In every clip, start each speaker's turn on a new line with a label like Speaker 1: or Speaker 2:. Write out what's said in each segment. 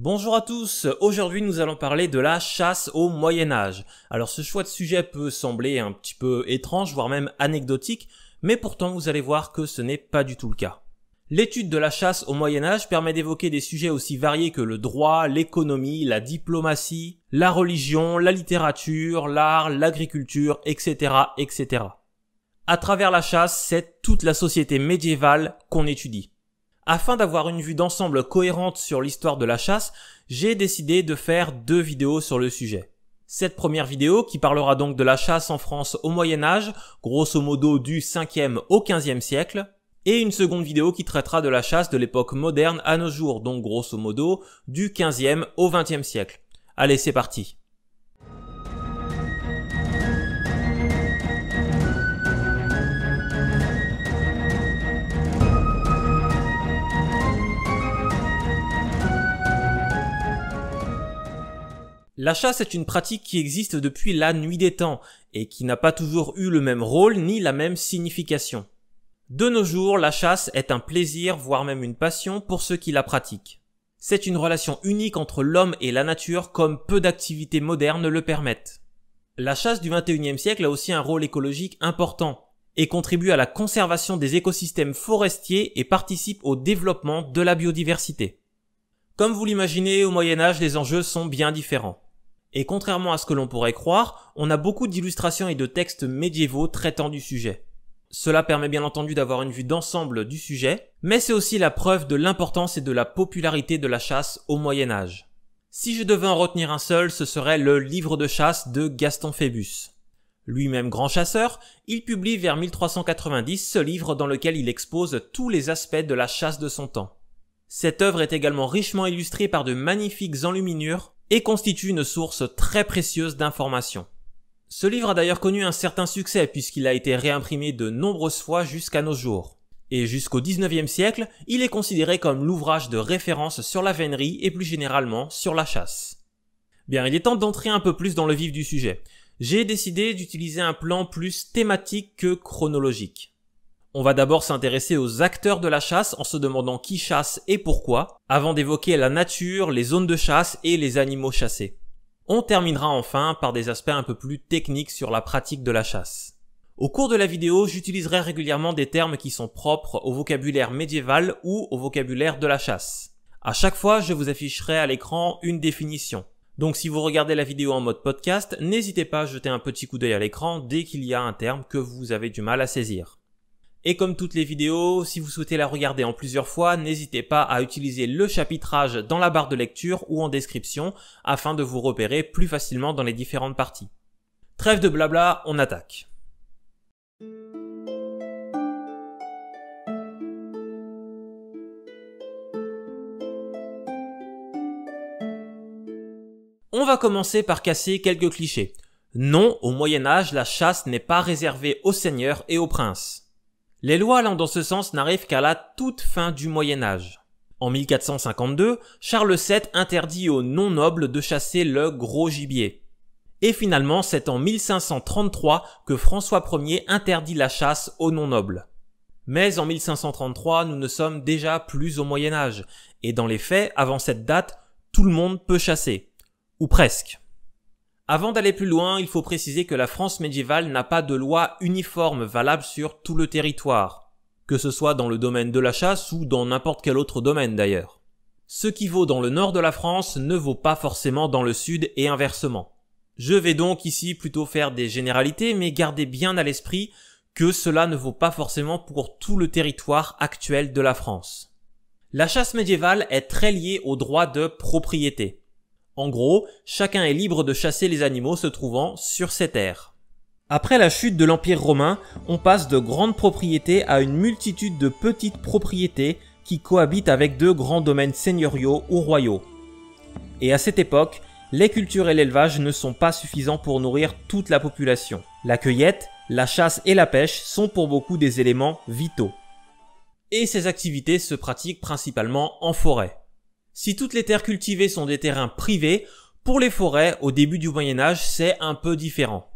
Speaker 1: Bonjour à tous, aujourd'hui nous allons parler de la chasse au Moyen Âge. Alors ce choix de sujet peut sembler un petit peu étrange, voire même anecdotique, mais pourtant vous allez voir que ce n'est pas du tout le cas. L'étude de la chasse au Moyen Âge permet d'évoquer des sujets aussi variés que le droit, l'économie, la diplomatie, la religion, la littérature, l'art, l'agriculture, etc., etc. À travers la chasse, c'est toute la société médiévale qu'on étudie. Afin d'avoir une vue d'ensemble cohérente sur l'histoire de la chasse, j'ai décidé de faire deux vidéos sur le sujet. Cette première vidéo, qui parlera donc de la chasse en France au Moyen Âge, grosso modo du 5e au 15e siècle, et une seconde vidéo qui traitera de la chasse de l'époque moderne à nos jours, donc grosso modo du 15e au 20e siècle. Allez, c'est parti La chasse est une pratique qui existe depuis la nuit des temps et qui n'a pas toujours eu le même rôle ni la même signification. De nos jours, la chasse est un plaisir, voire même une passion pour ceux qui la pratiquent. C'est une relation unique entre l'homme et la nature comme peu d'activités modernes le permettent. La chasse du 21 siècle a aussi un rôle écologique important et contribue à la conservation des écosystèmes forestiers et participe au développement de la biodiversité. Comme vous l'imaginez, au Moyen Âge, les enjeux sont bien différents. Et contrairement à ce que l'on pourrait croire, on a beaucoup d'illustrations et de textes médiévaux traitant du sujet. Cela permet bien entendu d'avoir une vue d'ensemble du sujet, mais c'est aussi la preuve de l'importance et de la popularité de la chasse au Moyen Âge. Si je devais en retenir un seul, ce serait le livre de chasse de Gaston Phébus. Lui-même grand chasseur, il publie vers 1390 ce livre dans lequel il expose tous les aspects de la chasse de son temps. Cette œuvre est également richement illustrée par de magnifiques enluminures et constitue une source très précieuse d'informations. Ce livre a d'ailleurs connu un certain succès puisqu'il a été réimprimé de nombreuses fois jusqu'à nos jours. Et jusqu'au 19e siècle, il est considéré comme l'ouvrage de référence sur la vénerie et plus généralement sur la chasse. Bien, il est temps d'entrer un peu plus dans le vif du sujet. J'ai décidé d'utiliser un plan plus thématique que chronologique. On va d'abord s'intéresser aux acteurs de la chasse en se demandant qui chasse et pourquoi, avant d'évoquer la nature, les zones de chasse et les animaux chassés. On terminera enfin par des aspects un peu plus techniques sur la pratique de la chasse. Au cours de la vidéo, j'utiliserai régulièrement des termes qui sont propres au vocabulaire médiéval ou au vocabulaire de la chasse. À chaque fois, je vous afficherai à l'écran une définition. Donc si vous regardez la vidéo en mode podcast, n'hésitez pas à jeter un petit coup d'œil à l'écran dès qu'il y a un terme que vous avez du mal à saisir. Et comme toutes les vidéos, si vous souhaitez la regarder en plusieurs fois, n'hésitez pas à utiliser le chapitrage dans la barre de lecture ou en description afin de vous repérer plus facilement dans les différentes parties. Trêve de blabla, on attaque. On va commencer par casser quelques clichés. Non, au Moyen Âge, la chasse n'est pas réservée aux seigneurs et aux princes. Les lois allant dans ce sens n'arrivent qu'à la toute fin du Moyen Âge. En 1452, Charles VII interdit aux non-nobles de chasser le gros gibier. Et finalement, c'est en 1533 que François Ier interdit la chasse aux non-nobles. Mais en 1533, nous ne sommes déjà plus au Moyen Âge, et dans les faits, avant cette date, tout le monde peut chasser. Ou presque. Avant d'aller plus loin, il faut préciser que la France médiévale n'a pas de loi uniforme valable sur tout le territoire, que ce soit dans le domaine de la chasse ou dans n'importe quel autre domaine d'ailleurs. Ce qui vaut dans le nord de la France ne vaut pas forcément dans le sud et inversement. Je vais donc ici plutôt faire des généralités, mais gardez bien à l'esprit que cela ne vaut pas forcément pour tout le territoire actuel de la France. La chasse médiévale est très liée au droit de propriété. En gros, chacun est libre de chasser les animaux se trouvant sur ses terres. Après la chute de l'Empire romain, on passe de grandes propriétés à une multitude de petites propriétés qui cohabitent avec deux grands domaines seigneuriaux ou royaux. Et à cette époque, les cultures et l'élevage ne sont pas suffisants pour nourrir toute la population. La cueillette, la chasse et la pêche sont pour beaucoup des éléments vitaux. Et ces activités se pratiquent principalement en forêt. Si toutes les terres cultivées sont des terrains privés, pour les forêts, au début du Moyen Âge, c'est un peu différent.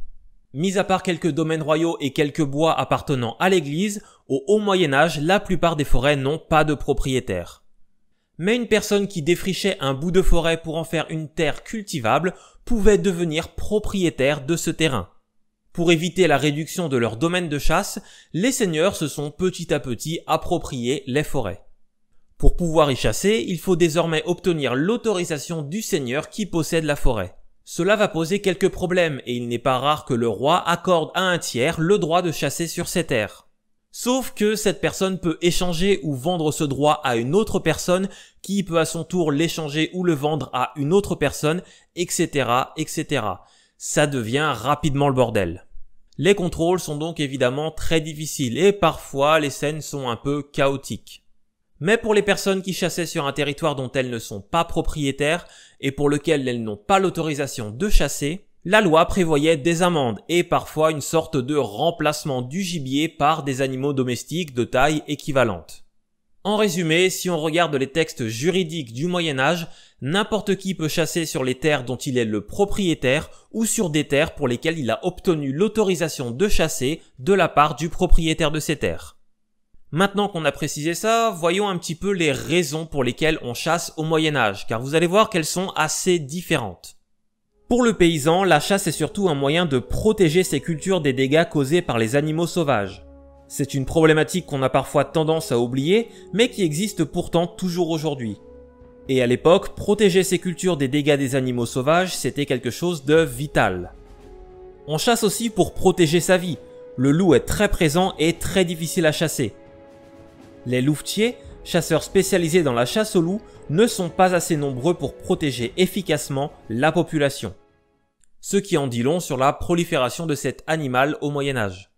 Speaker 1: Mis à part quelques domaines royaux et quelques bois appartenant à l'église, au haut Moyen Âge, la plupart des forêts n'ont pas de propriétaire. Mais une personne qui défrichait un bout de forêt pour en faire une terre cultivable pouvait devenir propriétaire de ce terrain. Pour éviter la réduction de leur domaine de chasse, les seigneurs se sont petit à petit appropriés les forêts. Pour pouvoir y chasser, il faut désormais obtenir l'autorisation du seigneur qui possède la forêt. Cela va poser quelques problèmes et il n'est pas rare que le roi accorde à un tiers le droit de chasser sur ses terres. Sauf que cette personne peut échanger ou vendre ce droit à une autre personne qui peut à son tour l'échanger ou le vendre à une autre personne, etc., etc. Ça devient rapidement le bordel. Les contrôles sont donc évidemment très difficiles et parfois les scènes sont un peu chaotiques mais pour les personnes qui chassaient sur un territoire dont elles ne sont pas propriétaires et pour lequel elles n'ont pas l'autorisation de chasser, la loi prévoyait des amendes et parfois une sorte de remplacement du gibier par des animaux domestiques de taille équivalente. En résumé, si on regarde les textes juridiques du Moyen Âge, n'importe qui peut chasser sur les terres dont il est le propriétaire ou sur des terres pour lesquelles il a obtenu l'autorisation de chasser de la part du propriétaire de ces terres. Maintenant qu'on a précisé ça, voyons un petit peu les raisons pour lesquelles on chasse au Moyen Âge, car vous allez voir qu'elles sont assez différentes. Pour le paysan, la chasse est surtout un moyen de protéger ses cultures des dégâts causés par les animaux sauvages. C'est une problématique qu'on a parfois tendance à oublier, mais qui existe pourtant toujours aujourd'hui. Et à l'époque, protéger ses cultures des dégâts des animaux sauvages, c'était quelque chose de vital. On chasse aussi pour protéger sa vie. Le loup est très présent et très difficile à chasser. Les louvetiers, chasseurs spécialisés dans la chasse aux loups, ne sont pas assez nombreux pour protéger efficacement la population. Ce qui en dit long sur la prolifération de cet animal au Moyen Âge.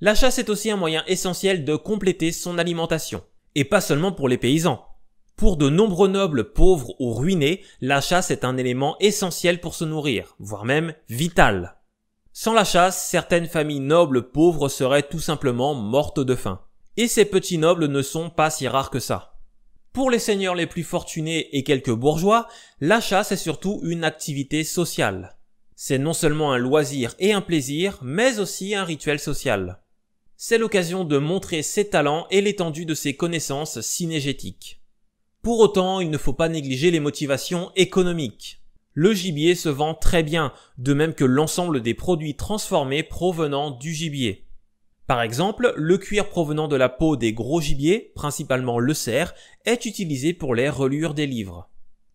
Speaker 1: La chasse est aussi un moyen essentiel de compléter son alimentation, et pas seulement pour les paysans. Pour de nombreux nobles pauvres ou ruinés, la chasse est un élément essentiel pour se nourrir, voire même vital. Sans la chasse, certaines familles nobles pauvres seraient tout simplement mortes de faim et ces petits nobles ne sont pas si rares que ça. Pour les seigneurs les plus fortunés et quelques bourgeois, la chasse est surtout une activité sociale. C'est non seulement un loisir et un plaisir, mais aussi un rituel social. C'est l'occasion de montrer ses talents et l'étendue de ses connaissances cinégétiques. Pour autant, il ne faut pas négliger les motivations économiques. Le gibier se vend très bien, de même que l'ensemble des produits transformés provenant du gibier. Par exemple, le cuir provenant de la peau des gros gibiers, principalement le cerf, est utilisé pour les reliures des livres.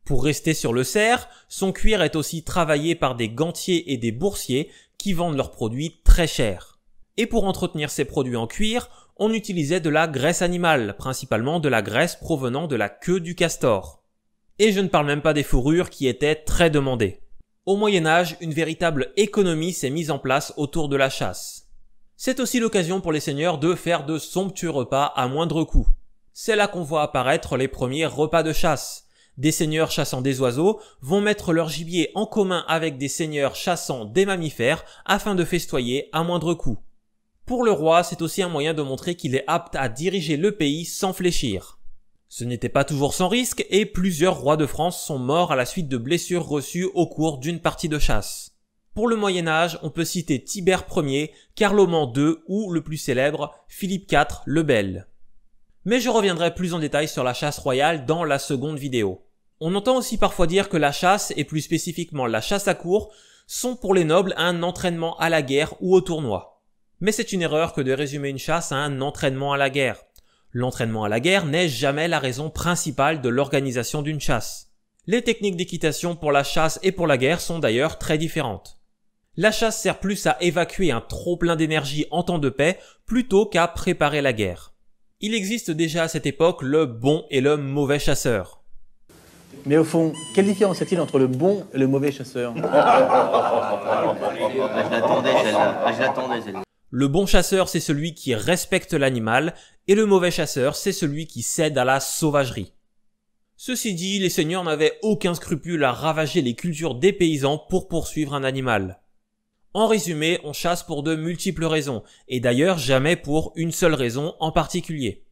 Speaker 1: Pour rester sur le cerf, son cuir est aussi travaillé par des gantiers et des boursiers qui vendent leurs produits très chers. Et pour entretenir ces produits en cuir, on utilisait de la graisse animale, principalement de la graisse provenant de la queue du castor. Et je ne parle même pas des fourrures qui étaient très demandées. Au Moyen Âge, une véritable économie s'est mise en place autour de la chasse. C'est aussi l'occasion pour les seigneurs de faire de somptueux repas à moindre coût. C'est là qu'on voit apparaître les premiers repas de chasse. Des seigneurs chassant des oiseaux vont mettre leur gibier en commun avec des seigneurs chassant des mammifères afin de festoyer à moindre coût. Pour le roi, c'est aussi un moyen de montrer qu'il est apte à diriger le pays sans fléchir. Ce n'était pas toujours sans risque et plusieurs rois de France sont morts à la suite de blessures reçues au cours d'une partie de chasse. Pour le Moyen Âge, on peut citer Tibère Ier, Carloman II ou, le plus célèbre, Philippe IV le Bel. Mais je reviendrai plus en détail sur la chasse royale dans la seconde vidéo. On entend aussi parfois dire que la chasse, et plus spécifiquement la chasse à court, sont pour les nobles un entraînement à la guerre ou au tournoi. Mais c'est une erreur que de résumer une chasse à un entraînement à la guerre. L'entraînement à la guerre n'est jamais la raison principale de l'organisation d'une chasse. Les techniques d'équitation pour la chasse et pour la guerre sont d'ailleurs très différentes. La chasse sert plus à évacuer un trop plein d'énergie en temps de paix plutôt qu'à préparer la guerre. Il existe déjà à cette époque le bon et le mauvais chasseur. Mais au fond, quelle différence y a-t-il entre le bon et le mauvais chasseur Le bon chasseur, c'est celui qui respecte l'animal, et le mauvais chasseur, c'est celui qui cède à la sauvagerie. Ceci dit, les seigneurs n'avaient aucun scrupule à ravager les cultures des paysans pour poursuivre un animal. En résumé, on chasse pour de multiples raisons, et d'ailleurs jamais pour une seule raison en particulier.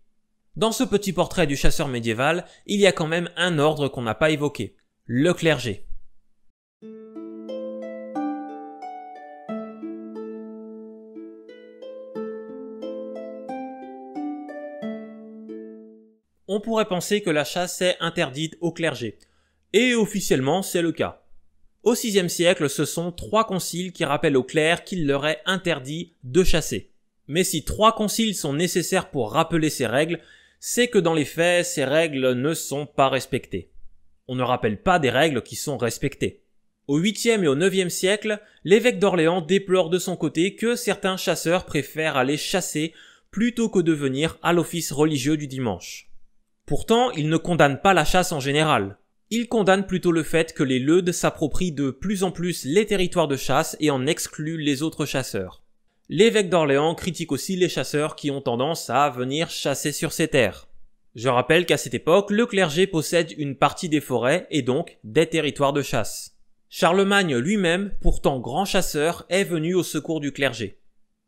Speaker 1: Dans ce petit portrait du chasseur médiéval, il y a quand même un ordre qu'on n'a pas évoqué, le clergé. On pourrait penser que la chasse est interdite au clergé, et officiellement c'est le cas. Au VIe siècle, ce sont trois conciles qui rappellent aux clercs qu'il leur est interdit de chasser. Mais si trois conciles sont nécessaires pour rappeler ces règles, c'est que dans les faits, ces règles ne sont pas respectées. On ne rappelle pas des règles qui sont respectées. Au 8e et au 9e siècle, l'évêque d'Orléans déplore de son côté que certains chasseurs préfèrent aller chasser plutôt que de venir à l'office religieux du dimanche. Pourtant, il ne condamne pas la chasse en général. Il condamne plutôt le fait que les Leudes s'approprient de plus en plus les territoires de chasse et en excluent les autres chasseurs. L'évêque d'Orléans critique aussi les chasseurs qui ont tendance à venir chasser sur ces terres. Je rappelle qu'à cette époque, le clergé possède une partie des forêts et donc des territoires de chasse. Charlemagne lui-même, pourtant grand chasseur, est venu au secours du clergé.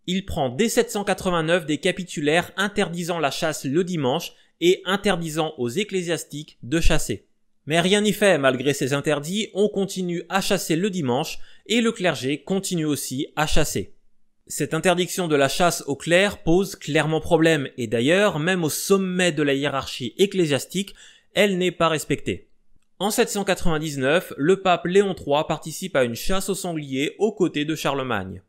Speaker 1: Il prend dès 789 des capitulaires interdisant la chasse le dimanche et interdisant aux ecclésiastiques de chasser. Mais rien n'y fait, malgré ces interdits, on continue à chasser le dimanche et le clergé continue aussi à chasser. Cette interdiction de la chasse aux clercs pose clairement problème et d'ailleurs, même au sommet de la hiérarchie ecclésiastique, elle n'est pas respectée. En 799, le pape Léon III participe à une chasse aux sangliers aux côtés de Charlemagne.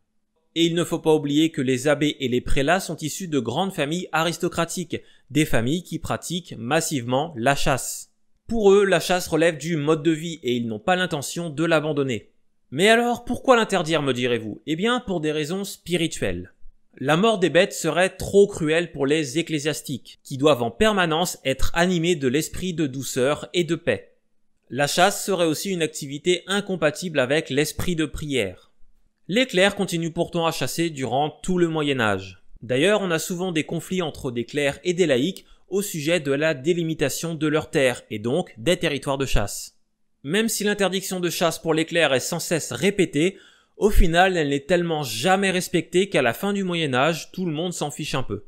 Speaker 1: Et il ne faut pas oublier que les abbés et les prélats sont issus de grandes familles aristocratiques, des familles qui pratiquent massivement la chasse. Pour eux, la chasse relève du mode de vie et ils n'ont pas l'intention de l'abandonner. Mais alors, pourquoi l'interdire, me direz-vous Eh bien, pour des raisons spirituelles. La mort des bêtes serait trop cruelle pour les ecclésiastiques, qui doivent en permanence être animés de l'esprit de douceur et de paix. La chasse serait aussi une activité incompatible avec l'esprit de prière. Les clercs continuent pourtant à chasser durant tout le Moyen Âge. D'ailleurs, on a souvent des conflits entre des clercs et des laïcs au sujet de la délimitation de leurs terres et donc des territoires de chasse. Même si l'interdiction de chasse pour l'éclair est sans cesse répétée, au final elle n'est tellement jamais respectée qu'à la fin du Moyen Âge tout le monde s'en fiche un peu.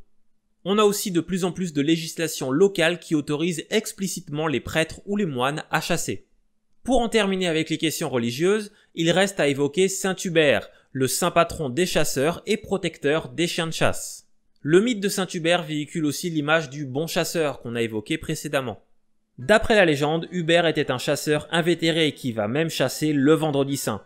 Speaker 1: On a aussi de plus en plus de législations locales qui autorisent explicitement les prêtres ou les moines à chasser. Pour en terminer avec les questions religieuses, il reste à évoquer Saint Hubert, le saint patron des chasseurs et protecteur des chiens de chasse. Le mythe de Saint-Hubert véhicule aussi l'image du bon chasseur qu'on a évoqué précédemment. D'après la légende, Hubert était un chasseur invétéré qui va même chasser le vendredi saint.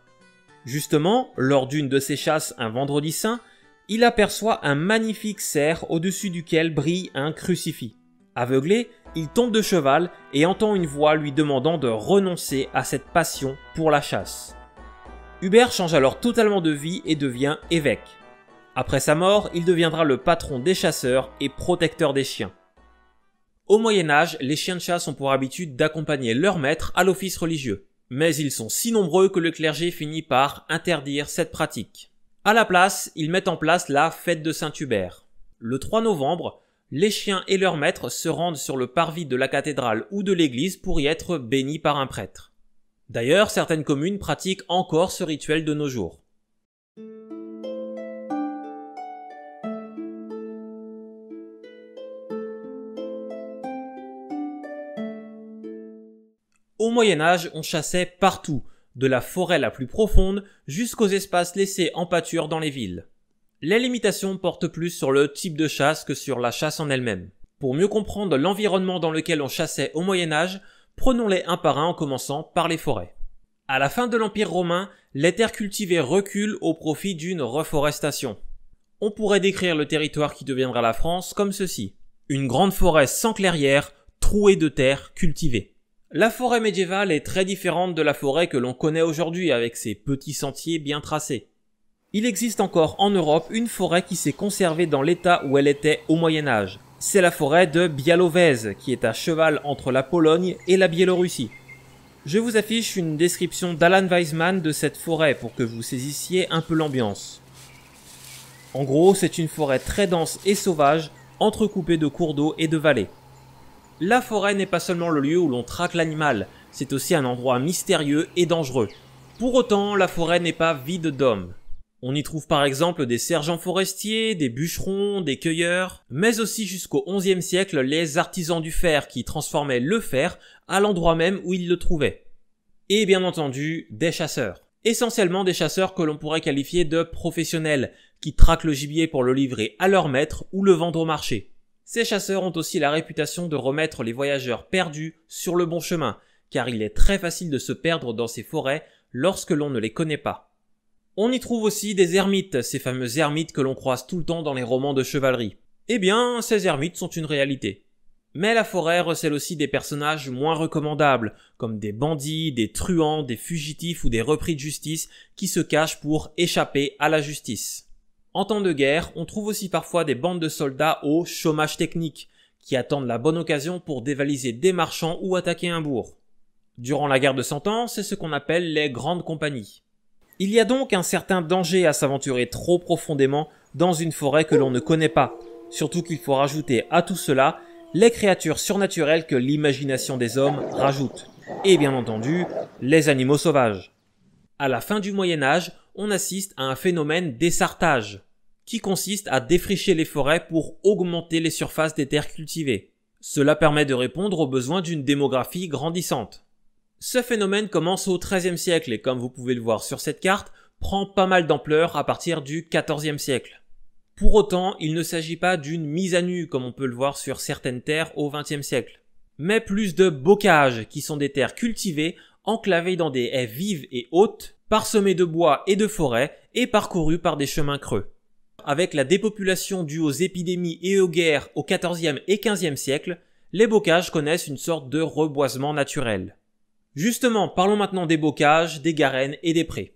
Speaker 1: Justement, lors d'une de ses chasses un vendredi saint, il aperçoit un magnifique cerf au-dessus duquel brille un crucifix. Aveuglé, il tombe de cheval et entend une voix lui demandant de renoncer à cette passion pour la chasse. Hubert change alors totalement de vie et devient évêque. Après sa mort, il deviendra le patron des chasseurs et protecteur des chiens. Au Moyen Âge, les chiens de chasse ont pour habitude d'accompagner leur maître à l'office religieux, mais ils sont si nombreux que le clergé finit par interdire cette pratique. À la place, ils mettent en place la fête de Saint-Hubert. Le 3 novembre, les chiens et leurs maîtres se rendent sur le parvis de la cathédrale ou de l'église pour y être bénis par un prêtre. D'ailleurs, certaines communes pratiquent encore ce rituel de nos jours. Moyen Âge, on chassait partout, de la forêt la plus profonde jusqu'aux espaces laissés en pâture dans les villes. Les limitations portent plus sur le type de chasse que sur la chasse en elle-même. Pour mieux comprendre l'environnement dans lequel on chassait au Moyen Âge, prenons-les un par un en commençant par les forêts. À la fin de l'Empire romain, les terres cultivées reculent au profit d'une reforestation. On pourrait décrire le territoire qui deviendra la France comme ceci. Une grande forêt sans clairière, trouée de terres cultivées. La forêt médiévale est très différente de la forêt que l'on connaît aujourd'hui avec ses petits sentiers bien tracés. Il existe encore en Europe une forêt qui s'est conservée dans l'état où elle était au Moyen Âge. C'est la forêt de Białowieża qui est à cheval entre la Pologne et la Biélorussie. Je vous affiche une description d'Alan Weisman de cette forêt pour que vous saisissiez un peu l'ambiance. En gros, c'est une forêt très dense et sauvage, entrecoupée de cours d'eau et de vallées. La forêt n'est pas seulement le lieu où l'on traque l'animal, c'est aussi un endroit mystérieux et dangereux. Pour autant, la forêt n'est pas vide d'hommes. On y trouve par exemple des sergents forestiers, des bûcherons, des cueilleurs, mais aussi jusqu'au XIe siècle les artisans du fer qui transformaient le fer à l'endroit même où ils le trouvaient. Et bien entendu, des chasseurs. Essentiellement des chasseurs que l'on pourrait qualifier de professionnels, qui traquent le gibier pour le livrer à leur maître ou le vendre au marché. Ces chasseurs ont aussi la réputation de remettre les voyageurs perdus sur le bon chemin, car il est très facile de se perdre dans ces forêts lorsque l'on ne les connaît pas. On y trouve aussi des ermites, ces fameux ermites que l'on croise tout le temps dans les romans de chevalerie. Eh bien, ces ermites sont une réalité. Mais la forêt recèle aussi des personnages moins recommandables, comme des bandits, des truands, des fugitifs ou des repris de justice qui se cachent pour échapper à la justice. En temps de guerre, on trouve aussi parfois des bandes de soldats au chômage technique, qui attendent la bonne occasion pour dévaliser des marchands ou attaquer un bourg. Durant la guerre de Cent Ans, c'est ce qu'on appelle les grandes compagnies. Il y a donc un certain danger à s'aventurer trop profondément dans une forêt que l'on ne connaît pas, surtout qu'il faut rajouter à tout cela les créatures surnaturelles que l'imagination des hommes rajoute, et bien entendu les animaux sauvages à la fin du Moyen Âge, on assiste à un phénomène d'essartage, qui consiste à défricher les forêts pour augmenter les surfaces des terres cultivées. Cela permet de répondre aux besoins d'une démographie grandissante. Ce phénomène commence au XIIIe siècle et comme vous pouvez le voir sur cette carte, prend pas mal d'ampleur à partir du XIVe siècle. Pour autant, il ne s'agit pas d'une mise à nu comme on peut le voir sur certaines terres au XXe siècle, mais plus de bocages qui sont des terres cultivées enclavés dans des haies vives et hautes, parsemés de bois et de forêts, et parcourus par des chemins creux. Avec la dépopulation due aux épidémies et aux guerres au XIVe et XVe siècle, les bocages connaissent une sorte de reboisement naturel. Justement, parlons maintenant des bocages, des garennes et des prés.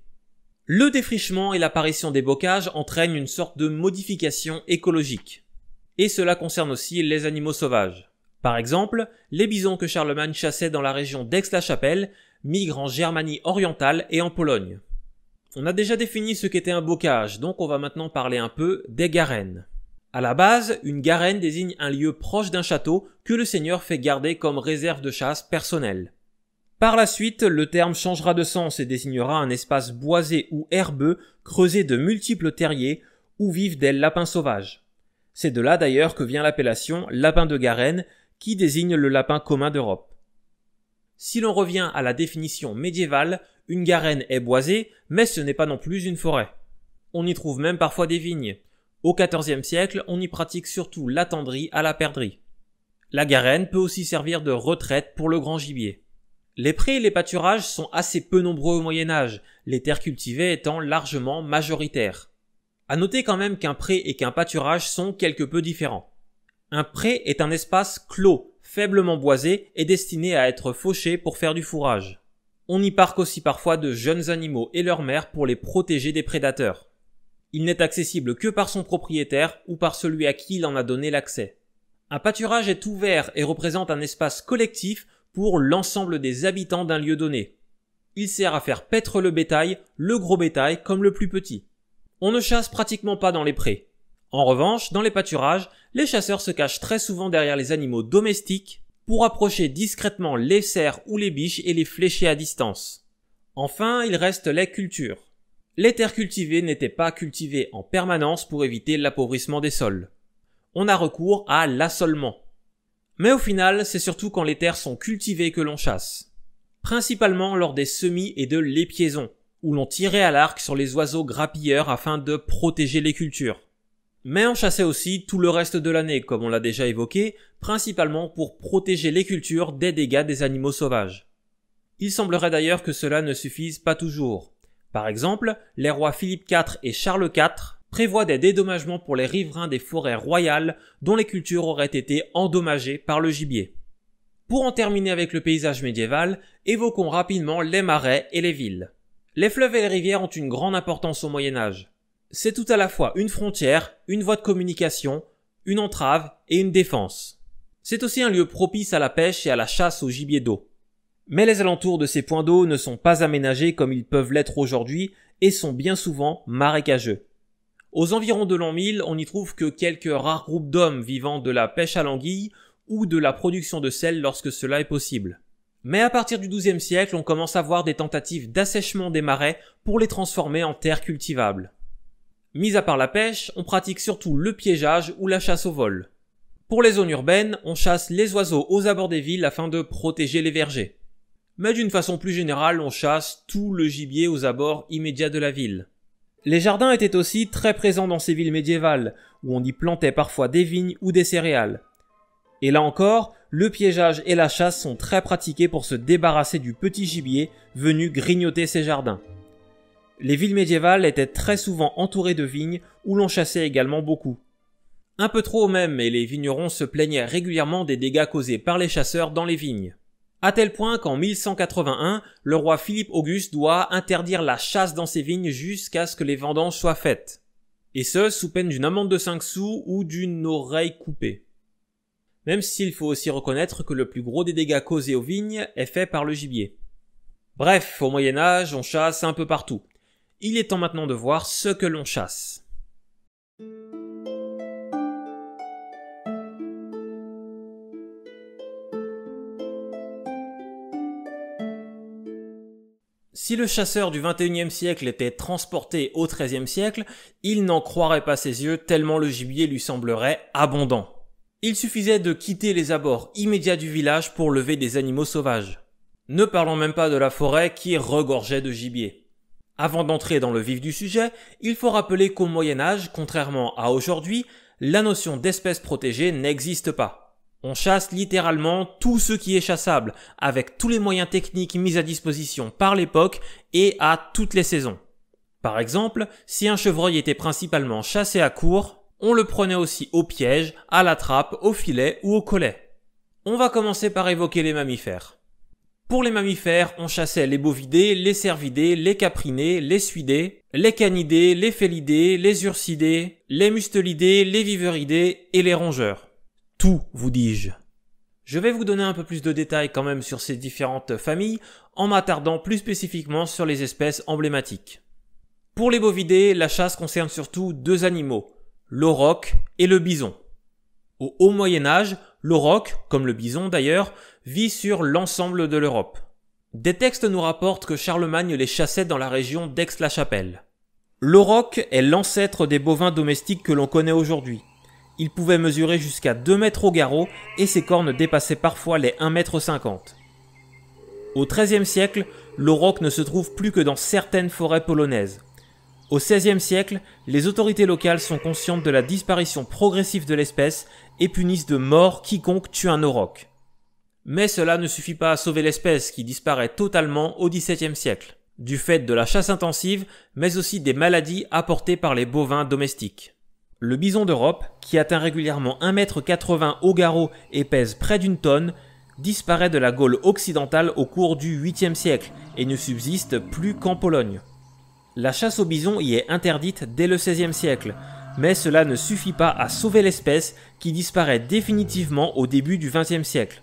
Speaker 1: Le défrichement et l'apparition des bocages entraînent une sorte de modification écologique. Et cela concerne aussi les animaux sauvages. Par exemple, les bisons que Charlemagne chassait dans la région d'Aix-la-Chapelle migre en Germanie orientale et en Pologne. On a déjà défini ce qu'était un bocage, donc on va maintenant parler un peu des garennes. À la base, une garenne désigne un lieu proche d'un château que le seigneur fait garder comme réserve de chasse personnelle. Par la suite, le terme changera de sens et désignera un espace boisé ou herbeux creusé de multiples terriers où vivent des lapins sauvages. C'est de là d'ailleurs que vient l'appellation lapin de garenne qui désigne le lapin commun d'Europe. Si l'on revient à la définition médiévale, une garenne est boisée, mais ce n'est pas non plus une forêt. On y trouve même parfois des vignes. Au XIVe siècle, on y pratique surtout la tendrie à la perdrie. La garenne peut aussi servir de retraite pour le grand gibier. Les prés et les pâturages sont assez peu nombreux au Moyen Âge, les terres cultivées étant largement majoritaires. À noter quand même qu'un pré et qu'un pâturage sont quelque peu différents. Un pré est un espace clos faiblement boisé et destiné à être fauché pour faire du fourrage. On y parque aussi parfois de jeunes animaux et leurs mères pour les protéger des prédateurs. Il n'est accessible que par son propriétaire ou par celui à qui il en a donné l'accès. Un pâturage est ouvert et représente un espace collectif pour l'ensemble des habitants d'un lieu donné. Il sert à faire paître le bétail, le gros bétail comme le plus petit. On ne chasse pratiquement pas dans les prés. En revanche, dans les pâturages, les chasseurs se cachent très souvent derrière les animaux domestiques pour approcher discrètement les cerfs ou les biches et les flécher à distance. Enfin, il reste les cultures. Les terres cultivées n'étaient pas cultivées en permanence pour éviter l'appauvrissement des sols. On a recours à l'assolement. Mais au final, c'est surtout quand les terres sont cultivées que l'on chasse. Principalement lors des semis et de l'épiaison, où l'on tirait à l'arc sur les oiseaux grappilleurs afin de protéger les cultures. Mais on chassait aussi tout le reste de l'année, comme on l'a déjà évoqué, principalement pour protéger les cultures des dégâts des animaux sauvages. Il semblerait d'ailleurs que cela ne suffise pas toujours. Par exemple, les rois Philippe IV et Charles IV prévoient des dédommagements pour les riverains des forêts royales dont les cultures auraient été endommagées par le gibier. Pour en terminer avec le paysage médiéval, évoquons rapidement les marais et les villes. Les fleuves et les rivières ont une grande importance au Moyen Âge c'est tout à la fois une frontière, une voie de communication, une entrave et une défense. C'est aussi un lieu propice à la pêche et à la chasse au gibier d'eau. Mais les alentours de ces points d'eau ne sont pas aménagés comme ils peuvent l'être aujourd'hui et sont bien souvent marécageux. Aux environs de l'an 1000, on n'y trouve que quelques rares groupes d'hommes vivant de la pêche à l'anguille ou de la production de sel lorsque cela est possible. Mais à partir du XIIe siècle, on commence à voir des tentatives d'assèchement des marais pour les transformer en terres cultivables. Mis à part la pêche, on pratique surtout le piégeage ou la chasse au vol. Pour les zones urbaines, on chasse les oiseaux aux abords des villes afin de protéger les vergers. Mais d'une façon plus générale, on chasse tout le gibier aux abords immédiats de la ville. Les jardins étaient aussi très présents dans ces villes médiévales, où on y plantait parfois des vignes ou des céréales. Et là encore, le piégeage et la chasse sont très pratiqués pour se débarrasser du petit gibier venu grignoter ces jardins. Les villes médiévales étaient très souvent entourées de vignes où l'on chassait également beaucoup. Un peu trop même, et les vignerons se plaignaient régulièrement des dégâts causés par les chasseurs dans les vignes. À tel point qu'en 1181, le roi Philippe Auguste doit interdire la chasse dans ses vignes jusqu'à ce que les vendanges soient faites. Et ce, sous peine d'une amende de 5 sous ou d'une oreille coupée. Même s'il faut aussi reconnaître que le plus gros des dégâts causés aux vignes est fait par le gibier. Bref, au Moyen Âge, on chasse un peu partout. Il est temps maintenant de voir ce que l'on chasse. Si le chasseur du 21e siècle était transporté au 13e siècle, il n'en croirait pas ses yeux tellement le gibier lui semblerait abondant. Il suffisait de quitter les abords immédiats du village pour lever des animaux sauvages. Ne parlons même pas de la forêt qui regorgeait de gibier. Avant d'entrer dans le vif du sujet, il faut rappeler qu'au Moyen Âge, contrairement à aujourd'hui, la notion d'espèce protégée n'existe pas. On chasse littéralement tout ce qui est chassable, avec tous les moyens techniques mis à disposition par l'époque et à toutes les saisons. Par exemple, si un chevreuil était principalement chassé à court, on le prenait aussi au piège, à la trappe, au filet ou au collet. On va commencer par évoquer les mammifères. Pour les mammifères, on chassait les bovidés, les cervidés, les caprinés, les suidés, les canidés, les félidés, les ursidés, les mustelidés, les viveridés et les rongeurs. Tout, vous dis-je. Je vais vous donner un peu plus de détails quand même sur ces différentes familles en m'attardant plus spécifiquement sur les espèces emblématiques. Pour les bovidés, la chasse concerne surtout deux animaux, l'auroch et le bison. Au haut Moyen Âge, l'auroch, comme le bison d'ailleurs, vit sur l'ensemble de l'Europe. Des textes nous rapportent que Charlemagne les chassait dans la région d'Aix-la-Chapelle. L'auroch est l'ancêtre des bovins domestiques que l'on connaît aujourd'hui. Il pouvait mesurer jusqu'à 2 mètres au garrot et ses cornes dépassaient parfois les 1 mètre 50. Au XIIIe siècle, l'auroch ne se trouve plus que dans certaines forêts polonaises. Au XVIe siècle, les autorités locales sont conscientes de la disparition progressive de l'espèce et punissent de mort quiconque tue un auroch. Mais cela ne suffit pas à sauver l'espèce qui disparaît totalement au XVIIe siècle, du fait de la chasse intensive, mais aussi des maladies apportées par les bovins domestiques. Le bison d'Europe, qui atteint régulièrement 1m80 au garrot et pèse près d'une tonne, disparaît de la Gaule occidentale au cours du 8e siècle et ne subsiste plus qu'en Pologne. La chasse au bison y est interdite dès le XVIe siècle, mais cela ne suffit pas à sauver l'espèce qui disparaît définitivement au début du XXe siècle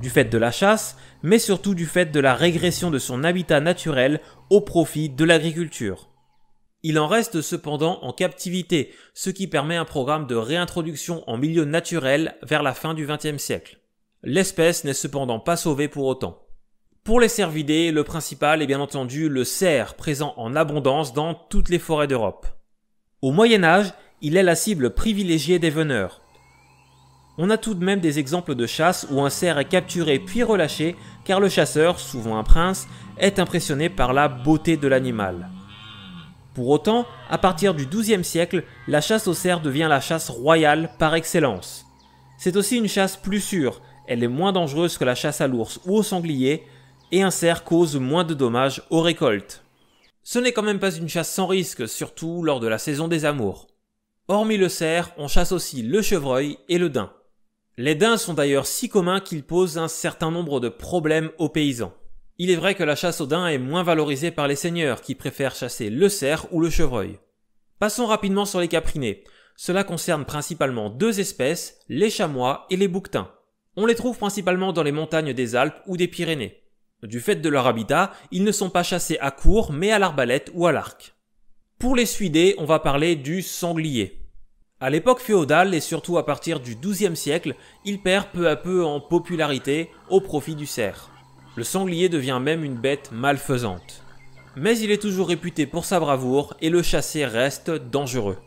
Speaker 1: du fait de la chasse, mais surtout du fait de la régression de son habitat naturel au profit de l'agriculture. Il en reste cependant en captivité, ce qui permet un programme de réintroduction en milieu naturel vers la fin du XXe siècle. L'espèce n'est cependant pas sauvée pour autant. Pour les cervidés, le principal est bien entendu le cerf, présent en abondance dans toutes les forêts d'Europe. Au Moyen Âge, il est la cible privilégiée des veneurs on a tout de même des exemples de chasse où un cerf est capturé puis relâché car le chasseur, souvent un prince, est impressionné par la beauté de l'animal. Pour autant, à partir du XIIe siècle, la chasse au cerf devient la chasse royale par excellence. C'est aussi une chasse plus sûre, elle est moins dangereuse que la chasse à l'ours ou au sanglier, et un cerf cause moins de dommages aux récoltes. Ce n'est quand même pas une chasse sans risque, surtout lors de la saison des amours. Hormis le cerf, on chasse aussi le chevreuil et le daim. Les daims sont d'ailleurs si communs qu'ils posent un certain nombre de problèmes aux paysans. Il est vrai que la chasse aux daims est moins valorisée par les seigneurs qui préfèrent chasser le cerf ou le chevreuil. Passons rapidement sur les caprinés. Cela concerne principalement deux espèces, les chamois et les bouquetins. On les trouve principalement dans les montagnes des Alpes ou des Pyrénées. Du fait de leur habitat, ils ne sont pas chassés à court mais à l'arbalète ou à l'arc. Pour les suidés, on va parler du sanglier. À l'époque féodale et surtout à partir du XIIe siècle, il perd peu à peu en popularité au profit du cerf. Le sanglier devient même une bête malfaisante. Mais il est toujours réputé pour sa bravoure et le chasser reste dangereux.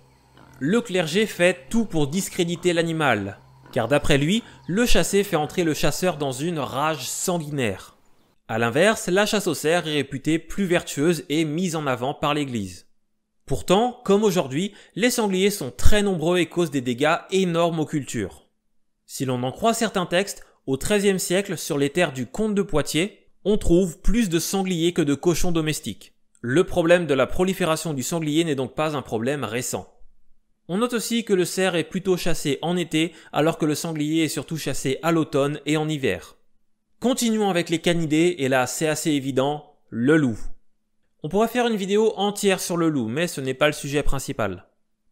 Speaker 1: Le clergé fait tout pour discréditer l'animal, car d'après lui, le chassé fait entrer le chasseur dans une rage sanguinaire. A l'inverse, la chasse au cerf est réputée plus vertueuse et mise en avant par l'Église. Pourtant, comme aujourd'hui, les sangliers sont très nombreux et causent des dégâts énormes aux cultures. Si l'on en croit certains textes, au XIIIe siècle, sur les terres du comte de Poitiers, on trouve plus de sangliers que de cochons domestiques. Le problème de la prolifération du sanglier n'est donc pas un problème récent. On note aussi que le cerf est plutôt chassé en été, alors que le sanglier est surtout chassé à l'automne et en hiver. Continuons avec les canidés, et là c'est assez évident, le loup. On pourrait faire une vidéo entière sur le loup, mais ce n'est pas le sujet principal.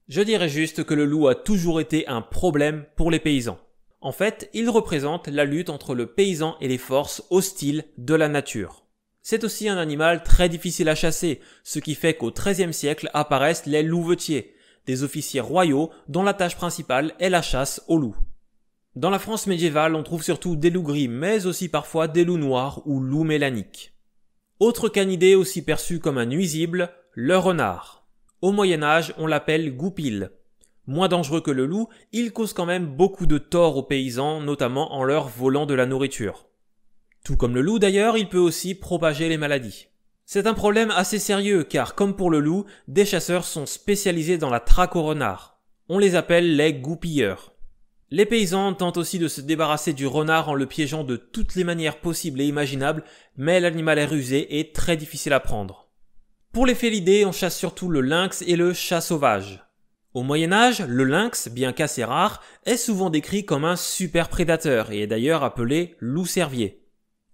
Speaker 1: Je dirais juste que le loup a toujours été un problème pour les paysans. En fait, il représente la lutte entre le paysan et les forces hostiles de la nature. C'est aussi un animal très difficile à chasser, ce qui fait qu'au XIIIe siècle apparaissent les louvetiers, des officiers royaux dont la tâche principale est la chasse au loup. Dans la France médiévale, on trouve surtout des loups gris, mais aussi parfois des loups noirs ou loups mélaniques. Autre canidé aussi perçu comme un nuisible, le renard. Au Moyen Âge, on l'appelle goupil. Moins dangereux que le loup, il cause quand même beaucoup de torts aux paysans, notamment en leur volant de la nourriture. Tout comme le loup d'ailleurs, il peut aussi propager les maladies. C'est un problème assez sérieux car, comme pour le loup, des chasseurs sont spécialisés dans la traque au renard. On les appelle les goupilleurs. Les paysans tentent aussi de se débarrasser du renard en le piégeant de toutes les manières possibles et imaginables, mais l'animal est rusé et très difficile à prendre. Pour les félidés, on chasse surtout le lynx et le chat sauvage. Au Moyen Âge, le lynx, bien qu'assez rare, est souvent décrit comme un super prédateur et est d'ailleurs appelé loup servier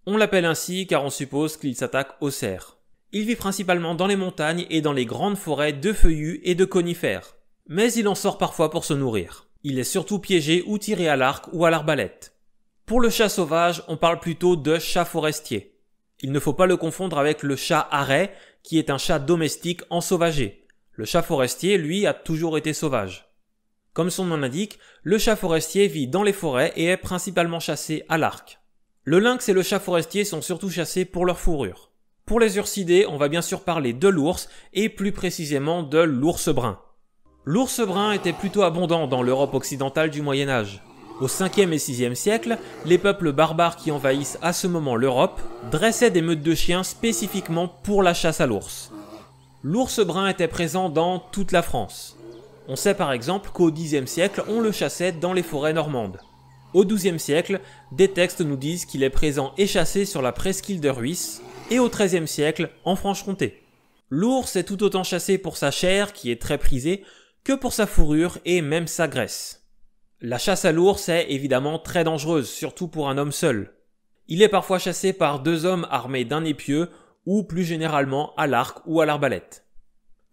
Speaker 1: On l'appelle ainsi car on suppose qu'il s'attaque aux cerfs. Il vit principalement dans les montagnes et dans les grandes forêts de feuillus et de conifères. Mais il en sort parfois pour se nourrir. Il est surtout piégé ou tiré à l'arc ou à l'arbalète. Pour le chat sauvage, on parle plutôt de chat forestier. Il ne faut pas le confondre avec le chat arrêt, qui est un chat domestique ensauvagé. Le chat forestier, lui, a toujours été sauvage. Comme son nom l'indique, le chat forestier vit dans les forêts et est principalement chassé à l'arc. Le lynx et le chat forestier sont surtout chassés pour leur fourrure. Pour les ursidés, on va bien sûr parler de l'ours et plus précisément de l'ours brun. L'ours brun était plutôt abondant dans l'Europe occidentale du Moyen Âge. Au 5e et 6e siècle, les peuples barbares qui envahissent à ce moment l'Europe dressaient des meutes de chiens spécifiquement pour la chasse à l'ours. L'ours brun était présent dans toute la France. On sait par exemple qu'au 10e siècle, on le chassait dans les forêts normandes. Au 12e siècle, des textes nous disent qu'il est présent et chassé sur la presqu'île de Ruisse, et au 13e siècle, en Franche-Comté. L'ours est tout autant chassé pour sa chair, qui est très prisée, que pour sa fourrure et même sa graisse. La chasse à l'ours est évidemment très dangereuse, surtout pour un homme seul. Il est parfois chassé par deux hommes armés d'un épieu ou plus généralement à l'arc ou à l'arbalète.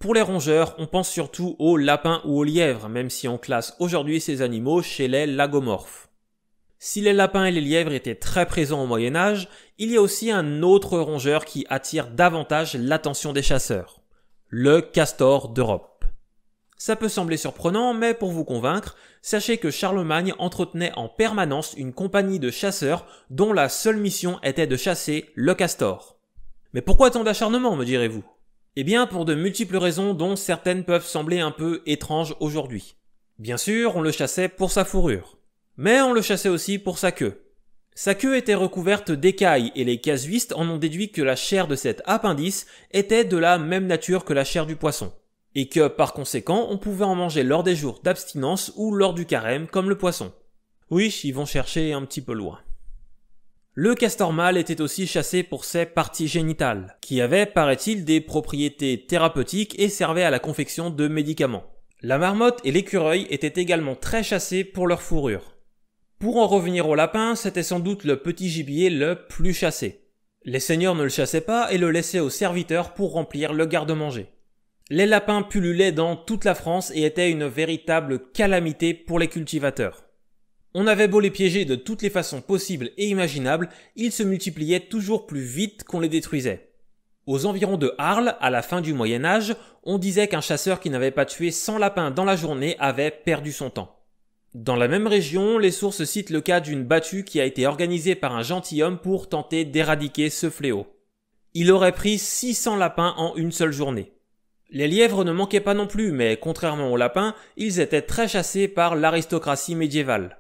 Speaker 1: Pour les rongeurs, on pense surtout aux lapins ou aux lièvres, même si on classe aujourd'hui ces animaux chez les lagomorphes. Si les lapins et les lièvres étaient très présents au Moyen Âge, il y a aussi un autre rongeur qui attire davantage l'attention des chasseurs, le castor d'Europe. Ça peut sembler surprenant, mais pour vous convaincre, sachez que Charlemagne entretenait en permanence une compagnie de chasseurs dont la seule mission était de chasser le castor. Mais pourquoi tant d'acharnement, me direz-vous Eh bien, pour de multiples raisons dont certaines peuvent sembler un peu étranges aujourd'hui. Bien sûr, on le chassait pour sa fourrure. Mais on le chassait aussi pour sa queue. Sa queue était recouverte d'écailles et les casuistes en ont déduit que la chair de cet appendice était de la même nature que la chair du poisson et que par conséquent on pouvait en manger lors des jours d'abstinence ou lors du carême comme le poisson. Oui, ils vont chercher un petit peu loin. Le castor mâle était aussi chassé pour ses parties génitales, qui avaient, paraît-il, des propriétés thérapeutiques et servaient à la confection de médicaments. La marmotte et l'écureuil étaient également très chassés pour leur fourrure. Pour en revenir au lapin, c'était sans doute le petit gibier le plus chassé. Les seigneurs ne le chassaient pas et le laissaient aux serviteurs pour remplir le garde-manger. Les lapins pullulaient dans toute la France et étaient une véritable calamité pour les cultivateurs. On avait beau les piéger de toutes les façons possibles et imaginables, ils se multipliaient toujours plus vite qu'on les détruisait. Aux environs de Arles, à la fin du Moyen Âge, on disait qu'un chasseur qui n'avait pas tué 100 lapins dans la journée avait perdu son temps. Dans la même région, les sources citent le cas d'une battue qui a été organisée par un gentilhomme pour tenter d'éradiquer ce fléau. Il aurait pris 600 lapins en une seule journée. Les lièvres ne manquaient pas non plus, mais contrairement aux lapins, ils étaient très chassés par l'aristocratie médiévale.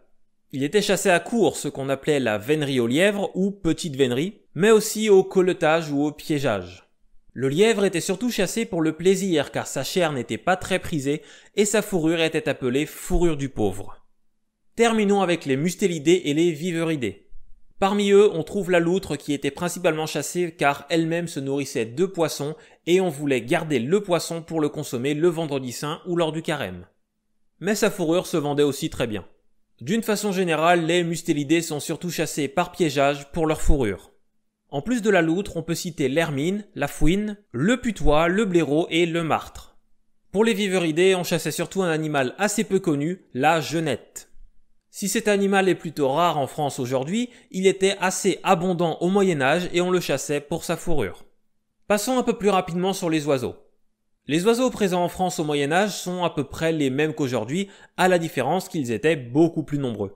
Speaker 1: Il était chassé à court, ce qu'on appelait la vénerie aux lièvres ou petite vénerie, mais aussi au colletage ou au piégeage. Le lièvre était surtout chassé pour le plaisir car sa chair n'était pas très prisée et sa fourrure était appelée fourrure du pauvre. Terminons avec les mustélidés et les viveridés. Parmi eux, on trouve la loutre qui était principalement chassée car elle-même se nourrissait de poissons et on voulait garder le poisson pour le consommer le vendredi saint ou lors du carême. Mais sa fourrure se vendait aussi très bien. D'une façon générale, les mustélidés sont surtout chassés par piégeage pour leur fourrure. En plus de la loutre, on peut citer l'hermine, la fouine, le putois, le blaireau et le martre. Pour les viveridés, on chassait surtout un animal assez peu connu, la genette. Si cet animal est plutôt rare en France aujourd'hui, il était assez abondant au Moyen Âge et on le chassait pour sa fourrure. Passons un peu plus rapidement sur les oiseaux. Les oiseaux présents en France au Moyen Âge sont à peu près les mêmes qu'aujourd'hui, à la différence qu'ils étaient beaucoup plus nombreux.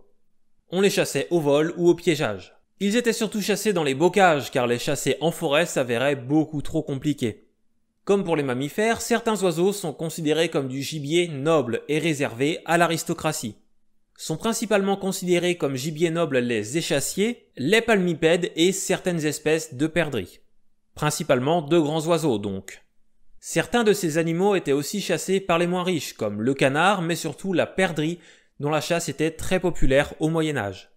Speaker 1: On les chassait au vol ou au piégeage. Ils étaient surtout chassés dans les bocages car les chasser en forêt s'avérait beaucoup trop compliqué. Comme pour les mammifères, certains oiseaux sont considérés comme du gibier noble et réservé à l'aristocratie sont principalement considérés comme gibier noble les échassiers, les palmipèdes et certaines espèces de perdrix. Principalement de grands oiseaux donc. Certains de ces animaux étaient aussi chassés par les moins riches, comme le canard, mais surtout la perdrix, dont la chasse était très populaire au Moyen Âge.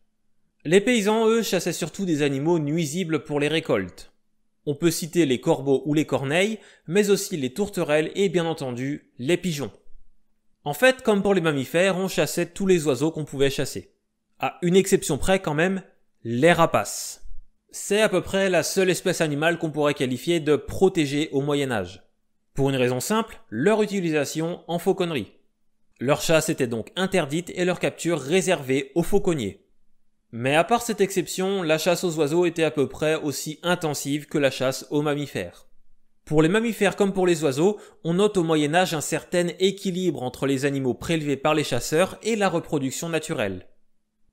Speaker 1: Les paysans, eux, chassaient surtout des animaux nuisibles pour les récoltes. On peut citer les corbeaux ou les corneilles, mais aussi les tourterelles et bien entendu les pigeons. En fait, comme pour les mammifères, on chassait tous les oiseaux qu'on pouvait chasser. À une exception près quand même, les rapaces. C'est à peu près la seule espèce animale qu'on pourrait qualifier de protégée au Moyen Âge. Pour une raison simple, leur utilisation en fauconnerie. Leur chasse était donc interdite et leur capture réservée aux fauconniers. Mais à part cette exception, la chasse aux oiseaux était à peu près aussi intensive que la chasse aux mammifères. Pour les mammifères comme pour les oiseaux, on note au Moyen Âge un certain équilibre entre les animaux prélevés par les chasseurs et la reproduction naturelle.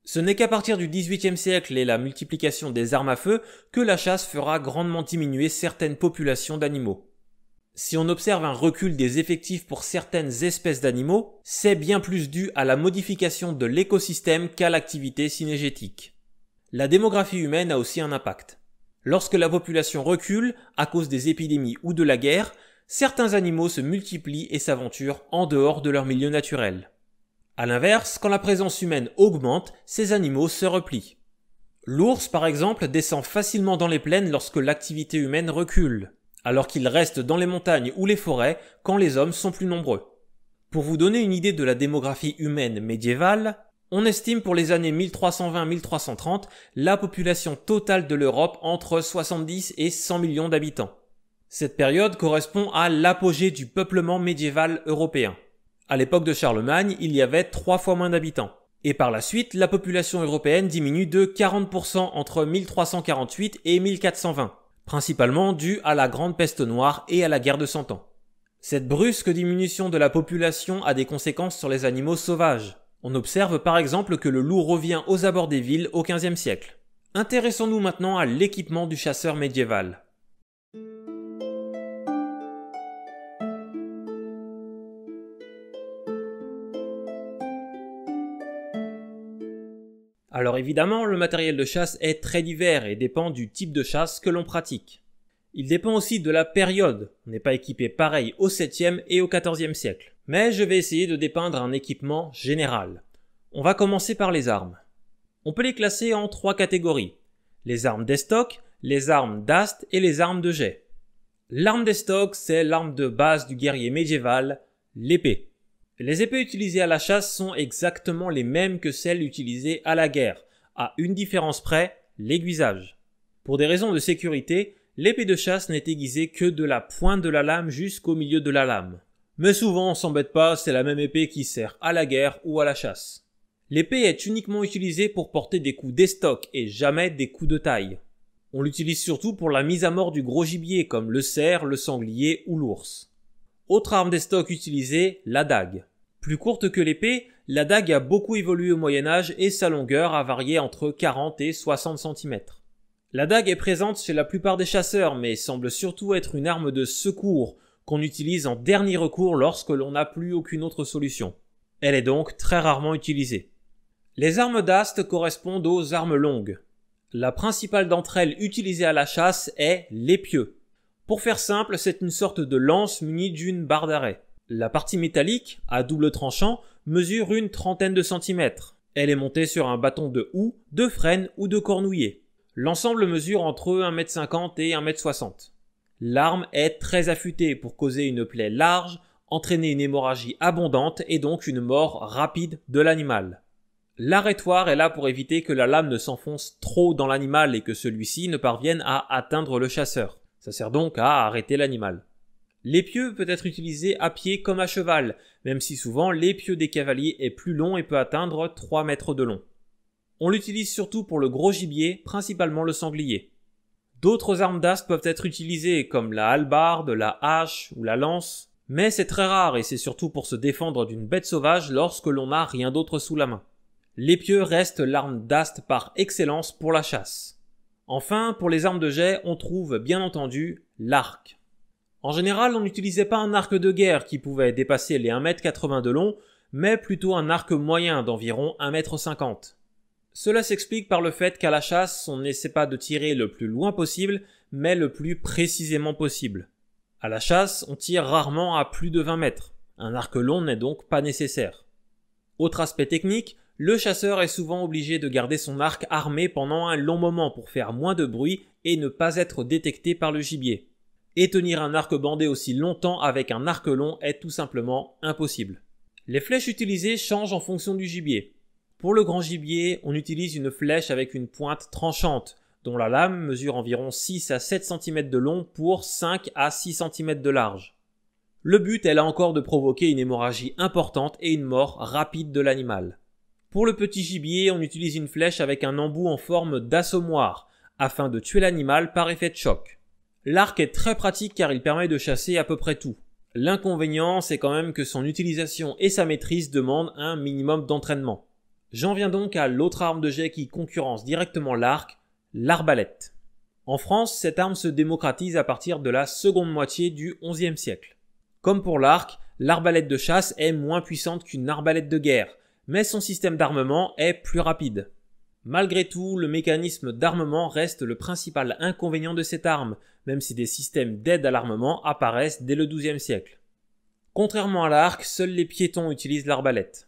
Speaker 1: Ce n'est qu'à partir du XVIIIe siècle et la multiplication des armes à feu que la chasse fera grandement diminuer certaines populations d'animaux. Si on observe un recul des effectifs pour certaines espèces d'animaux, c'est bien plus dû à la modification de l'écosystème qu'à l'activité cinégétique. La démographie humaine a aussi un impact. Lorsque la population recule, à cause des épidémies ou de la guerre, certains animaux se multiplient et s'aventurent en dehors de leur milieu naturel. À l'inverse, quand la présence humaine augmente, ces animaux se replient. L'ours, par exemple, descend facilement dans les plaines lorsque l'activité humaine recule, alors qu'il reste dans les montagnes ou les forêts quand les hommes sont plus nombreux. Pour vous donner une idée de la démographie humaine médiévale, on estime pour les années 1320-1330 la population totale de l'Europe entre 70 et 100 millions d'habitants. Cette période correspond à l'apogée du peuplement médiéval européen. À l'époque de Charlemagne, il y avait trois fois moins d'habitants. Et par la suite, la population européenne diminue de 40% entre 1348 et 1420, principalement due à la Grande Peste Noire et à la Guerre de Cent Ans. Cette brusque diminution de la population a des conséquences sur les animaux sauvages. On observe par exemple que le loup revient aux abords des villes au XVe siècle. Intéressons-nous maintenant à l'équipement du chasseur médiéval. Alors évidemment, le matériel de chasse est très divers et dépend du type de chasse que l'on pratique. Il dépend aussi de la période, on n'est pas équipé pareil au 7e et au 14e siècle mais je vais essayer de dépeindre un équipement général. On va commencer par les armes. On peut les classer en trois catégories. Les armes d'estoc, les armes d'ast et les armes de jet. L'arme d'estoc, c'est l'arme de base du guerrier médiéval, l'épée. Les épées utilisées à la chasse sont exactement les mêmes que celles utilisées à la guerre, à une différence près, l'aiguisage. Pour des raisons de sécurité, l'épée de chasse n'est aiguisée que de la pointe de la lame jusqu'au milieu de la lame. Mais souvent on s'embête pas, c'est la même épée qui sert à la guerre ou à la chasse. L'épée est uniquement utilisée pour porter des coups d'estoc et jamais des coups de taille. On l'utilise surtout pour la mise à mort du gros gibier comme le cerf, le sanglier ou l'ours. Autre arme d'estoc utilisée, la dague. Plus courte que l'épée, la dague a beaucoup évolué au Moyen Âge et sa longueur a varié entre 40 et 60 cm. La dague est présente chez la plupart des chasseurs mais semble surtout être une arme de secours qu'on utilise en dernier recours lorsque l'on n'a plus aucune autre solution. Elle est donc très rarement utilisée. Les armes d'ast correspondent aux armes longues. La principale d'entre elles utilisée à la chasse est l'épieu. Pour faire simple, c'est une sorte de lance munie d'une barre d'arrêt. La partie métallique, à double tranchant, mesure une trentaine de centimètres. Elle est montée sur un bâton de houx, de frêne ou de cornouiller. L'ensemble mesure entre 1m50 et 1m60. L'arme est très affûtée pour causer une plaie large, entraîner une hémorragie abondante et donc une mort rapide de l'animal. L'arrêtoir est là pour éviter que la lame ne s'enfonce trop dans l'animal et que celui-ci ne parvienne à atteindre le chasseur. Ça sert donc à arrêter l'animal. L'épieu peut être utilisé à pied comme à cheval, même si souvent l'épieu des cavaliers est plus long et peut atteindre 3 mètres de long. On l'utilise surtout pour le gros gibier, principalement le sanglier. D'autres armes d'ast peuvent être utilisées comme la hallebarde, la hache ou la lance, mais c'est très rare et c'est surtout pour se défendre d'une bête sauvage lorsque l'on n'a rien d'autre sous la main. L'épieu reste l'arme d'ast par excellence pour la chasse. Enfin, pour les armes de jet, on trouve bien entendu l'arc. En général, on n'utilisait pas un arc de guerre qui pouvait dépasser les 1m80 de long, mais plutôt un arc moyen d'environ 1m50. Cela s'explique par le fait qu'à la chasse, on n'essaie pas de tirer le plus loin possible, mais le plus précisément possible. À la chasse, on tire rarement à plus de 20 mètres. Un arc long n'est donc pas nécessaire. Autre aspect technique, le chasseur est souvent obligé de garder son arc armé pendant un long moment pour faire moins de bruit et ne pas être détecté par le gibier. Et tenir un arc bandé aussi longtemps avec un arc long est tout simplement impossible. Les flèches utilisées changent en fonction du gibier. Pour le grand gibier, on utilise une flèche avec une pointe tranchante, dont la lame mesure environ 6 à 7 cm de long pour 5 à 6 cm de large. Le but est là encore de provoquer une hémorragie importante et une mort rapide de l'animal. Pour le petit gibier, on utilise une flèche avec un embout en forme d'assommoir, afin de tuer l'animal par effet de choc. L'arc est très pratique car il permet de chasser à peu près tout. L'inconvénient, c'est quand même que son utilisation et sa maîtrise demandent un minimum d'entraînement. J'en viens donc à l'autre arme de jet qui concurrence directement l'arc, l'arbalète. En France, cette arme se démocratise à partir de la seconde moitié du XIe siècle. Comme pour l'arc, l'arbalète de chasse est moins puissante qu'une arbalète de guerre, mais son système d'armement est plus rapide. Malgré tout, le mécanisme d'armement reste le principal inconvénient de cette arme, même si des systèmes d'aide à l'armement apparaissent dès le XIIe siècle. Contrairement à l'arc, seuls les piétons utilisent l'arbalète.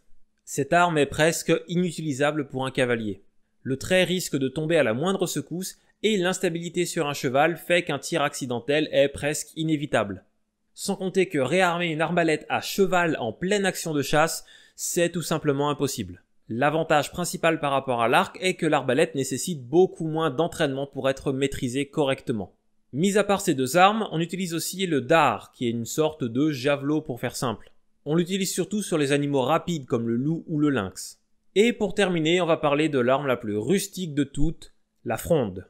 Speaker 1: Cette arme est presque inutilisable pour un cavalier. Le trait risque de tomber à la moindre secousse et l'instabilité sur un cheval fait qu'un tir accidentel est presque inévitable. Sans compter que réarmer une arbalète à cheval en pleine action de chasse, c'est tout simplement impossible. L'avantage principal par rapport à l'arc est que l'arbalète nécessite beaucoup moins d'entraînement pour être maîtrisée correctement. Mis à part ces deux armes, on utilise aussi le dard, qui est une sorte de javelot pour faire simple. On l'utilise surtout sur les animaux rapides comme le loup ou le lynx. Et pour terminer, on va parler de l'arme la plus rustique de toutes, la fronde.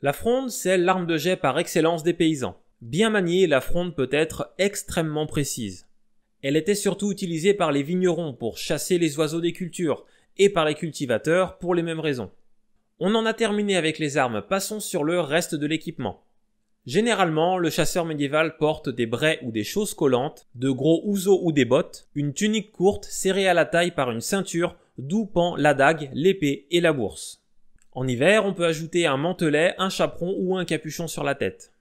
Speaker 1: La fronde, c'est l'arme de jet par excellence des paysans. Bien maniée, la fronde peut être extrêmement précise. Elle était surtout utilisée par les vignerons pour chasser les oiseaux des cultures et par les cultivateurs pour les mêmes raisons. On en a terminé avec les armes, passons sur le reste de l'équipement. Généralement, le chasseur médiéval porte des braies ou des choses collantes, de gros houseaux ou des bottes, une tunique courte serrée à la taille par une ceinture d'où pend la dague, l'épée et la bourse. En hiver, on peut ajouter un mantelet, un chaperon ou un capuchon sur la tête.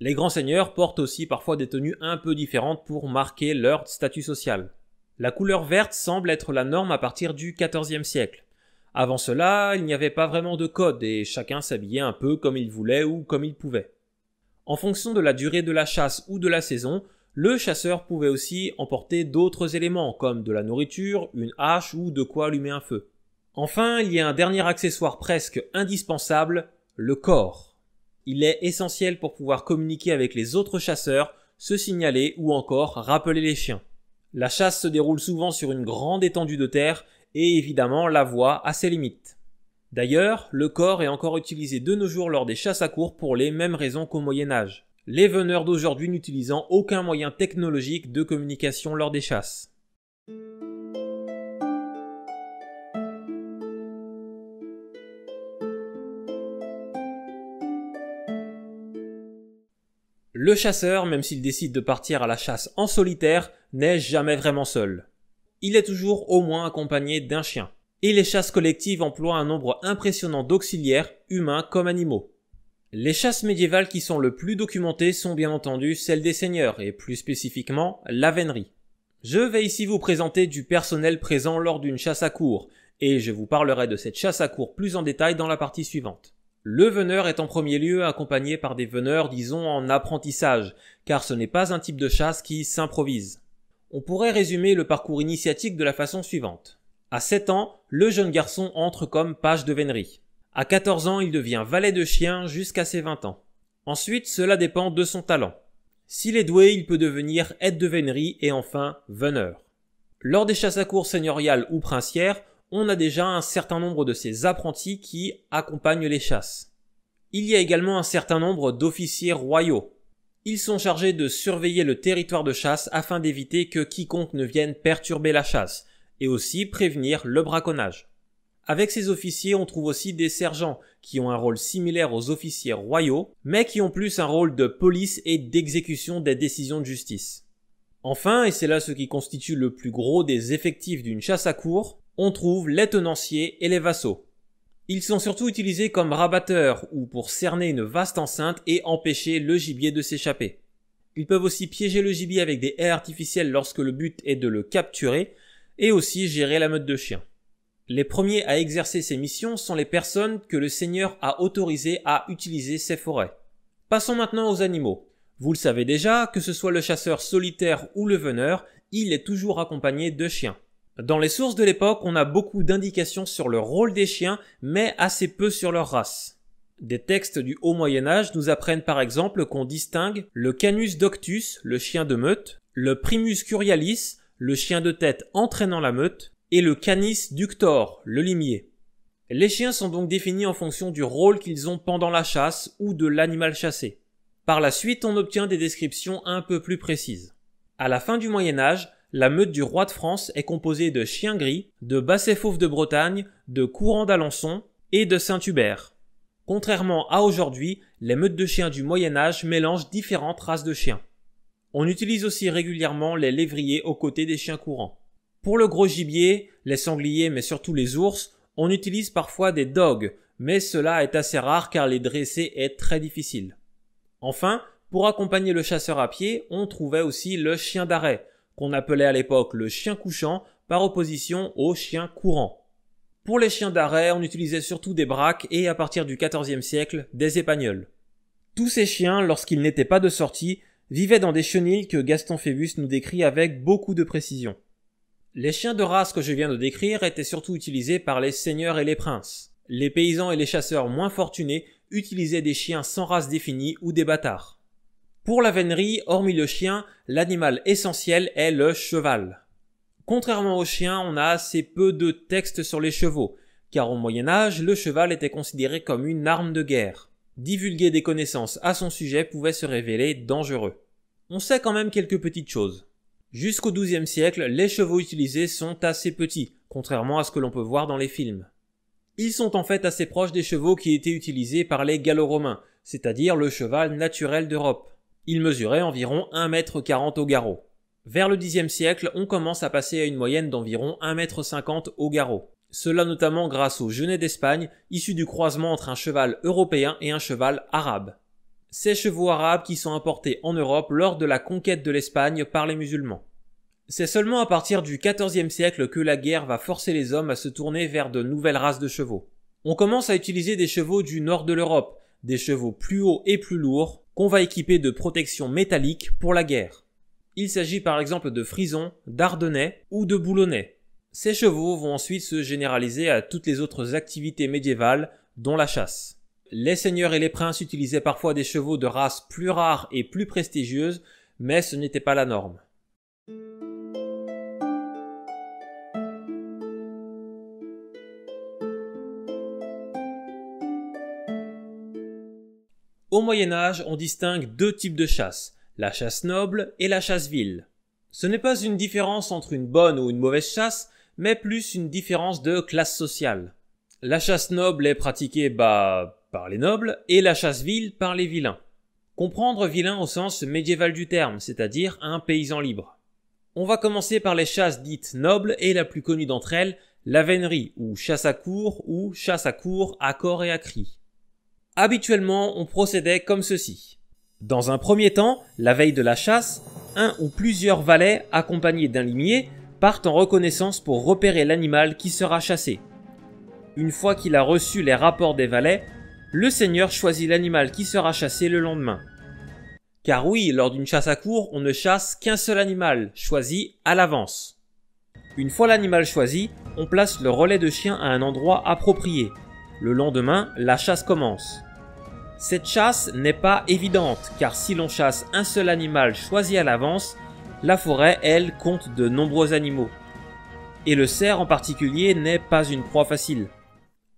Speaker 1: Les grands seigneurs portent aussi parfois des tenues un peu différentes pour marquer leur statut social. La couleur verte semble être la norme à partir du XIVe siècle. Avant cela, il n'y avait pas vraiment de code et chacun s'habillait un peu comme il voulait ou comme il pouvait. En fonction de la durée de la chasse ou de la saison, le chasseur pouvait aussi emporter d'autres éléments comme de la nourriture, une hache ou de quoi allumer un feu. Enfin, il y a un dernier accessoire presque indispensable, le corps. Il est essentiel pour pouvoir communiquer avec les autres chasseurs, se signaler ou encore rappeler les chiens. La chasse se déroule souvent sur une grande étendue de terre et évidemment la voie a ses limites. D'ailleurs, le corps est encore utilisé de nos jours lors des chasses à courre pour les mêmes raisons qu'au Moyen Âge. Les veneurs d'aujourd'hui n'utilisant aucun moyen technologique de communication lors des chasses. Le chasseur, même s'il décide de partir à la chasse en solitaire, n'est jamais vraiment seul. Il est toujours au moins accompagné d'un chien et les chasses collectives emploient un nombre impressionnant d'auxiliaires, humains comme animaux. Les chasses médiévales qui sont le plus documentées sont bien entendu celles des seigneurs, et plus spécifiquement vénerie. Je vais ici vous présenter du personnel présent lors d'une chasse à cours, et je vous parlerai de cette chasse à cours plus en détail dans la partie suivante. Le veneur est en premier lieu accompagné par des veneurs, disons, en apprentissage, car ce n'est pas un type de chasse qui s'improvise. On pourrait résumer le parcours initiatique de la façon suivante. À 7 ans, le jeune garçon entre comme page de vénerie. À 14 ans, il devient valet de chien jusqu'à ses 20 ans. Ensuite, cela dépend de son talent. S'il est doué, il peut devenir aide de vénerie et enfin veneur. Lors des chasses à cour seigneuriales ou princières, on a déjà un certain nombre de ces apprentis qui accompagnent les chasses. Il y a également un certain nombre d'officiers royaux. Ils sont chargés de surveiller le territoire de chasse afin d'éviter que quiconque ne vienne perturber la chasse, et aussi prévenir le braconnage. Avec ces officiers, on trouve aussi des sergents qui ont un rôle similaire aux officiers royaux, mais qui ont plus un rôle de police et d'exécution des décisions de justice. Enfin, et c'est là ce qui constitue le plus gros des effectifs d'une chasse à cour, on trouve les tenanciers et les vassaux. Ils sont surtout utilisés comme rabatteurs ou pour cerner une vaste enceinte et empêcher le gibier de s'échapper. Ils peuvent aussi piéger le gibier avec des haies artificielles lorsque le but est de le capturer, et aussi gérer la meute de chiens. Les premiers à exercer ces missions sont les personnes que le Seigneur a autorisées à utiliser ces forêts. Passons maintenant aux animaux. Vous le savez déjà, que ce soit le chasseur solitaire ou le veneur, il est toujours accompagné de chiens. Dans les sources de l'époque, on a beaucoup d'indications sur le rôle des chiens, mais assez peu sur leur race. Des textes du Haut Moyen Âge nous apprennent par exemple qu'on distingue le Canus doctus, le chien de meute, le Primus curialis, le chien de tête entraînant la meute, et le canis ductor, le limier. Les chiens sont donc définis en fonction du rôle qu'ils ont pendant la chasse ou de l'animal chassé. Par la suite, on obtient des descriptions un peu plus précises. À la fin du Moyen Âge, la meute du roi de France est composée de chiens gris, de bassets fauves de Bretagne, de courants d'Alençon et de Saint-Hubert. Contrairement à aujourd'hui, les meutes de chiens du Moyen Âge mélangent différentes races de chiens. On utilise aussi régulièrement les lévriers aux côtés des chiens courants. Pour le gros gibier, les sangliers mais surtout les ours, on utilise parfois des dogs, mais cela est assez rare car les dresser est très difficile. Enfin, pour accompagner le chasseur à pied, on trouvait aussi le chien d'arrêt, qu'on appelait à l'époque le chien couchant par opposition au chien courant. Pour les chiens d'arrêt, on utilisait surtout des braques et à partir du XIVe siècle, des épagnols. Tous ces chiens, lorsqu'ils n'étaient pas de sortie, vivaient dans des chenilles que Gaston Phébus nous décrit avec beaucoup de précision. Les chiens de race que je viens de décrire étaient surtout utilisés par les seigneurs et les princes. Les paysans et les chasseurs moins fortunés utilisaient des chiens sans race définie ou des bâtards. Pour la vénerie, hormis le chien, l'animal essentiel est le cheval. Contrairement aux chiens, on a assez peu de textes sur les chevaux, car au Moyen Âge, le cheval était considéré comme une arme de guerre. Divulguer des connaissances à son sujet pouvait se révéler dangereux on sait quand même quelques petites choses. Jusqu'au XIIe siècle, les chevaux utilisés sont assez petits, contrairement à ce que l'on peut voir dans les films. Ils sont en fait assez proches des chevaux qui étaient utilisés par les gallo-romains, c'est-à-dire le cheval naturel d'Europe. Ils mesuraient environ 1m40 au garrot. Vers le Xe siècle, on commence à passer à une moyenne d'environ 1m50 au garrot. Cela notamment grâce au genêt d'Espagne, issu du croisement entre un cheval européen et un cheval arabe ces chevaux arabes qui sont importés en Europe lors de la conquête de l'Espagne par les musulmans. C'est seulement à partir du XIVe siècle que la guerre va forcer les hommes à se tourner vers de nouvelles races de chevaux. On commence à utiliser des chevaux du nord de l'Europe, des chevaux plus hauts et plus lourds, qu'on va équiper de protections métalliques pour la guerre. Il s'agit par exemple de frisons, d'ardennais ou de boulonnais. Ces chevaux vont ensuite se généraliser à toutes les autres activités médiévales, dont la chasse. Les seigneurs et les princes utilisaient parfois des chevaux de races plus rares et plus prestigieuses, mais ce n'était pas la norme. Au Moyen Âge, on distingue deux types de chasse, la chasse noble et la chasse ville. Ce n'est pas une différence entre une bonne ou une mauvaise chasse, mais plus une différence de classe sociale. La chasse noble est pratiquée bah par les nobles et la chasse ville par les vilains. Comprendre vilain au sens médiéval du terme, c'est-à-dire un paysan libre. On va commencer par les chasses dites nobles et la plus connue d'entre elles, la vénerie, ou chasse à cour ou chasse à cour à corps et à cri. Habituellement, on procédait comme ceci. Dans un premier temps, la veille de la chasse, un ou plusieurs valets accompagnés d'un limier partent en reconnaissance pour repérer l'animal qui sera chassé. Une fois qu'il a reçu les rapports des valets, le seigneur choisit l'animal qui sera chassé le lendemain. Car oui, lors d'une chasse à cours, on ne chasse qu'un seul animal, choisi à l'avance. Une fois l'animal choisi, on place le relais de chien à un endroit approprié. Le lendemain, la chasse commence. Cette chasse n'est pas évidente, car si l'on chasse un seul animal choisi à l'avance, la forêt, elle, compte de nombreux animaux. Et le cerf en particulier n'est pas une proie facile.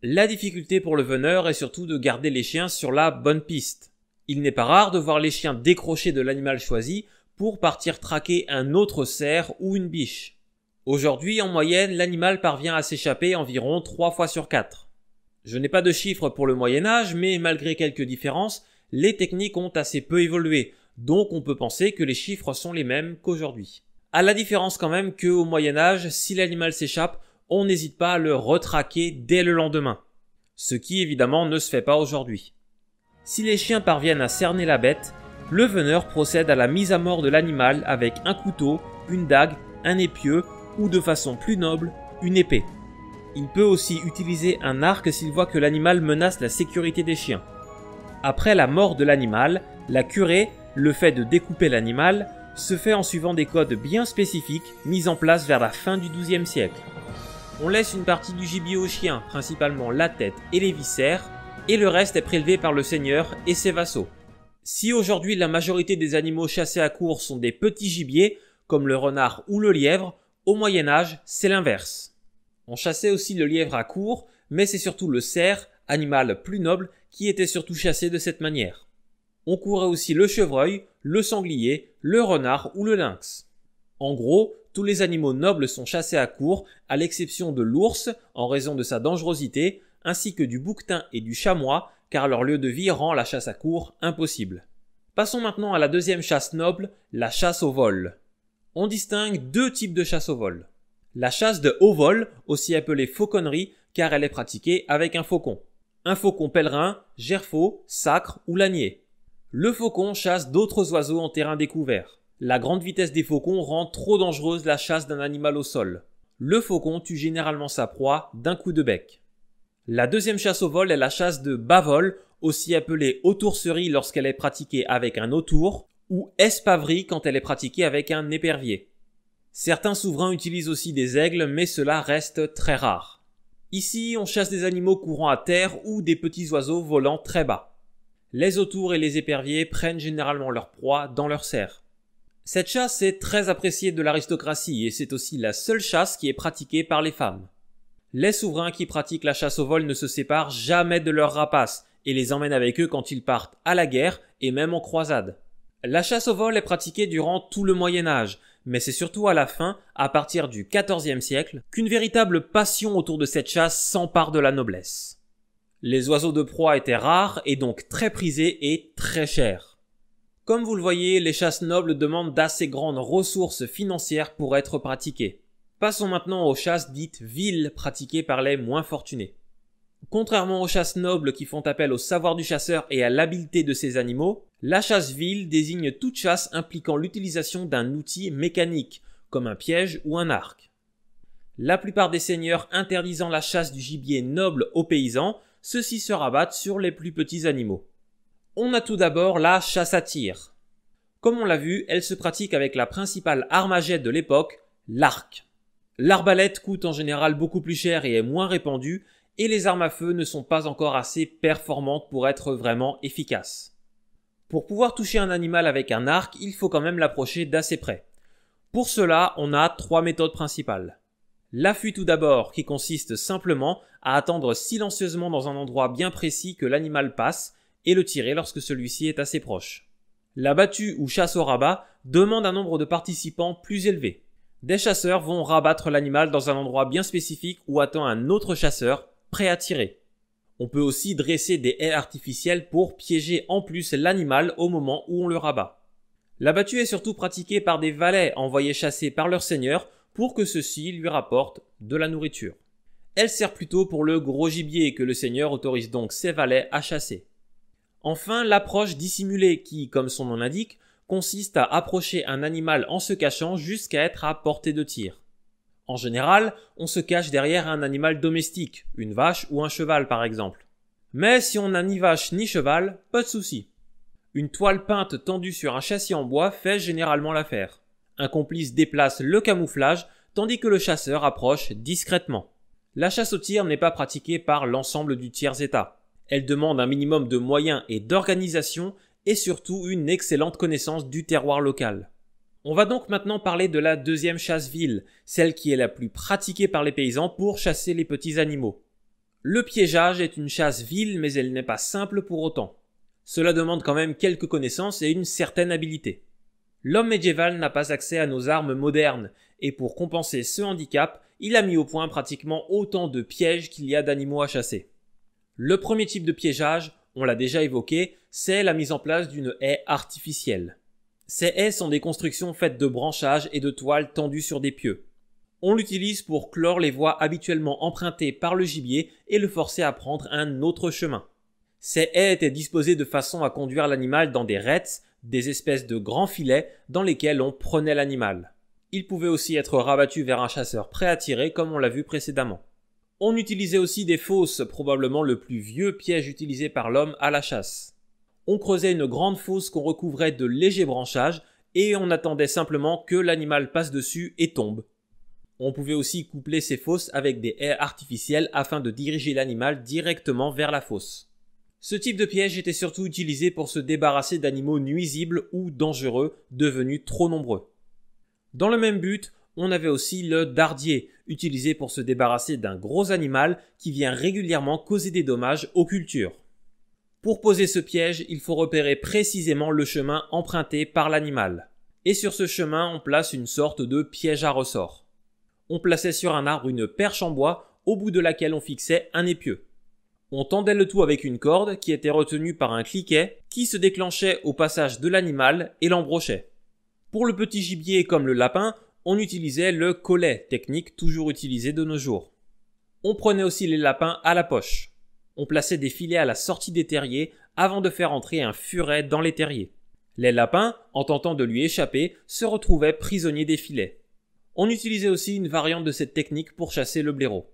Speaker 1: La difficulté pour le veneur est surtout de garder les chiens sur la bonne piste. Il n'est pas rare de voir les chiens décrocher de l'animal choisi pour partir traquer un autre cerf ou une biche. Aujourd'hui, en moyenne, l'animal parvient à s'échapper environ 3 fois sur 4. Je n'ai pas de chiffres pour le Moyen Âge, mais malgré quelques différences, les techniques ont assez peu évolué, donc on peut penser que les chiffres sont les mêmes qu'aujourd'hui. À la différence quand même qu'au Moyen Âge, si l'animal s'échappe, on n'hésite pas à le retraquer dès le lendemain. Ce qui évidemment ne se fait pas aujourd'hui. Si les chiens parviennent à cerner la bête, le veneur procède à la mise à mort de l'animal avec un couteau, une dague, un épieu ou de façon plus noble, une épée. Il peut aussi utiliser un arc s'il voit que l'animal menace la sécurité des chiens. Après la mort de l'animal, la curée, le fait de découper l'animal, se fait en suivant des codes bien spécifiques mis en place vers la fin du XIIe siècle. On laisse une partie du gibier aux chiens, principalement la tête et les viscères, et le reste est prélevé par le seigneur et ses vassaux. Si aujourd'hui la majorité des animaux chassés à court sont des petits gibiers, comme le renard ou le lièvre, au Moyen Âge c'est l'inverse. On chassait aussi le lièvre à court, mais c'est surtout le cerf, animal plus noble, qui était surtout chassé de cette manière. On courait aussi le chevreuil, le sanglier, le renard ou le lynx. En gros, tous les animaux nobles sont chassés à court, à l'exception de l'ours en raison de sa dangerosité, ainsi que du bouquetin et du chamois, car leur lieu de vie rend la chasse à court impossible. Passons maintenant à la deuxième chasse noble, la chasse au vol. On distingue deux types de chasse au vol. La chasse de haut vol, aussi appelée fauconnerie, car elle est pratiquée avec un faucon. Un faucon pèlerin, gerfaut, sacre ou lanier. Le faucon chasse d'autres oiseaux en terrain découvert. La grande vitesse des faucons rend trop dangereuse la chasse d'un animal au sol. Le faucon tue généralement sa proie d'un coup de bec. La deuxième chasse au vol est la chasse de bas-vol, aussi appelée autourcerie lorsqu'elle est pratiquée avec un autour, ou espavrie quand elle est pratiquée avec un épervier. Certains souverains utilisent aussi des aigles, mais cela reste très rare. Ici, on chasse des animaux courant à terre ou des petits oiseaux volant très bas. Les autours et les éperviers prennent généralement leur proie dans leur serre. Cette chasse est très appréciée de l'aristocratie et c'est aussi la seule chasse qui est pratiquée par les femmes. Les souverains qui pratiquent la chasse au vol ne se séparent jamais de leurs rapaces et les emmènent avec eux quand ils partent à la guerre et même en croisade. La chasse au vol est pratiquée durant tout le Moyen Âge, mais c'est surtout à la fin, à partir du XIVe siècle, qu'une véritable passion autour de cette chasse s'empare de la noblesse. Les oiseaux de proie étaient rares et donc très prisés et très chers. Comme vous le voyez, les chasses nobles demandent d'assez grandes ressources financières pour être pratiquées. Passons maintenant aux chasses dites villes pratiquées par les moins fortunés. Contrairement aux chasses nobles qui font appel au savoir du chasseur et à l'habileté de ses animaux, la chasse ville désigne toute chasse impliquant l'utilisation d'un outil mécanique, comme un piège ou un arc. La plupart des seigneurs interdisant la chasse du gibier noble aux paysans, ceux-ci se rabattent sur les plus petits animaux. On a tout d'abord la chasse à tir. Comme on l'a vu, elle se pratique avec la principale arme à jet de l'époque, l'arc. L'arbalète coûte en général beaucoup plus cher et est moins répandue, et les armes à feu ne sont pas encore assez performantes pour être vraiment efficaces. Pour pouvoir toucher un animal avec un arc, il faut quand même l'approcher d'assez près. Pour cela, on a trois méthodes principales. L'affût tout d'abord, qui consiste simplement à attendre silencieusement dans un endroit bien précis que l'animal passe, et le tirer lorsque celui-ci est assez proche. La battue ou chasse au rabat demande un nombre de participants plus élevé. Des chasseurs vont rabattre l'animal dans un endroit bien spécifique où attend un autre chasseur prêt à tirer. On peut aussi dresser des haies artificielles pour piéger en plus l'animal au moment où on le rabat. La battue est surtout pratiquée par des valets envoyés chasser par leur seigneur pour que ceux-ci lui rapportent de la nourriture. Elle sert plutôt pour le gros gibier que le seigneur autorise donc ses valets à chasser. Enfin, l'approche dissimulée qui, comme son nom l'indique, consiste à approcher un animal en se cachant jusqu'à être à portée de tir. En général, on se cache derrière un animal domestique, une vache ou un cheval par exemple. Mais si on n'a ni vache ni cheval, pas de souci. Une toile peinte tendue sur un châssis en bois fait généralement l'affaire. Un complice déplace le camouflage tandis que le chasseur approche discrètement. La chasse au tir n'est pas pratiquée par l'ensemble du tiers-état. Elle demande un minimum de moyens et d'organisation et surtout une excellente connaissance du terroir local. On va donc maintenant parler de la deuxième chasse-ville, celle qui est la plus pratiquée par les paysans pour chasser les petits animaux. Le piégeage est une chasse-ville mais elle n'est pas simple pour autant. Cela demande quand même quelques connaissances et une certaine habileté. L'homme médiéval n'a pas accès à nos armes modernes, et pour compenser ce handicap, il a mis au point pratiquement autant de pièges qu'il y a d'animaux à chasser. Le premier type de piégeage, on l'a déjà évoqué, c'est la mise en place d'une haie artificielle. Ces haies sont des constructions faites de branchages et de toiles tendues sur des pieux. On l'utilise pour clore les voies habituellement empruntées par le gibier et le forcer à prendre un autre chemin. Ces haies étaient disposées de façon à conduire l'animal dans des rets, des espèces de grands filets dans lesquels on prenait l'animal. Il pouvait aussi être rabattu vers un chasseur prêt à tirer comme on l'a vu précédemment. On utilisait aussi des fosses, probablement le plus vieux piège utilisé par l'homme à la chasse. On creusait une grande fosse qu'on recouvrait de légers branchages et on attendait simplement que l'animal passe dessus et tombe. On pouvait aussi coupler ces fosses avec des haies artificielles afin de diriger l'animal directement vers la fosse. Ce type de piège était surtout utilisé pour se débarrasser d'animaux nuisibles ou dangereux devenus trop nombreux. Dans le même but, on avait aussi le dardier, utilisé pour se débarrasser d'un gros animal qui vient régulièrement causer des dommages aux cultures. Pour poser ce piège, il faut repérer précisément le chemin emprunté par l'animal. Et sur ce chemin, on place une sorte de piège à ressort. On plaçait sur un arbre une perche en bois au bout de laquelle on fixait un épieu. On tendait le tout avec une corde qui était retenue par un cliquet qui se déclenchait au passage de l'animal et l'embrochait. Pour le petit gibier comme le lapin, on utilisait le collet, technique toujours utilisée de nos jours. On prenait aussi les lapins à la poche. On plaçait des filets à la sortie des terriers avant de faire entrer un furet dans les terriers. Les lapins, en tentant de lui échapper, se retrouvaient prisonniers des filets. On utilisait aussi une variante de cette technique pour chasser le blaireau.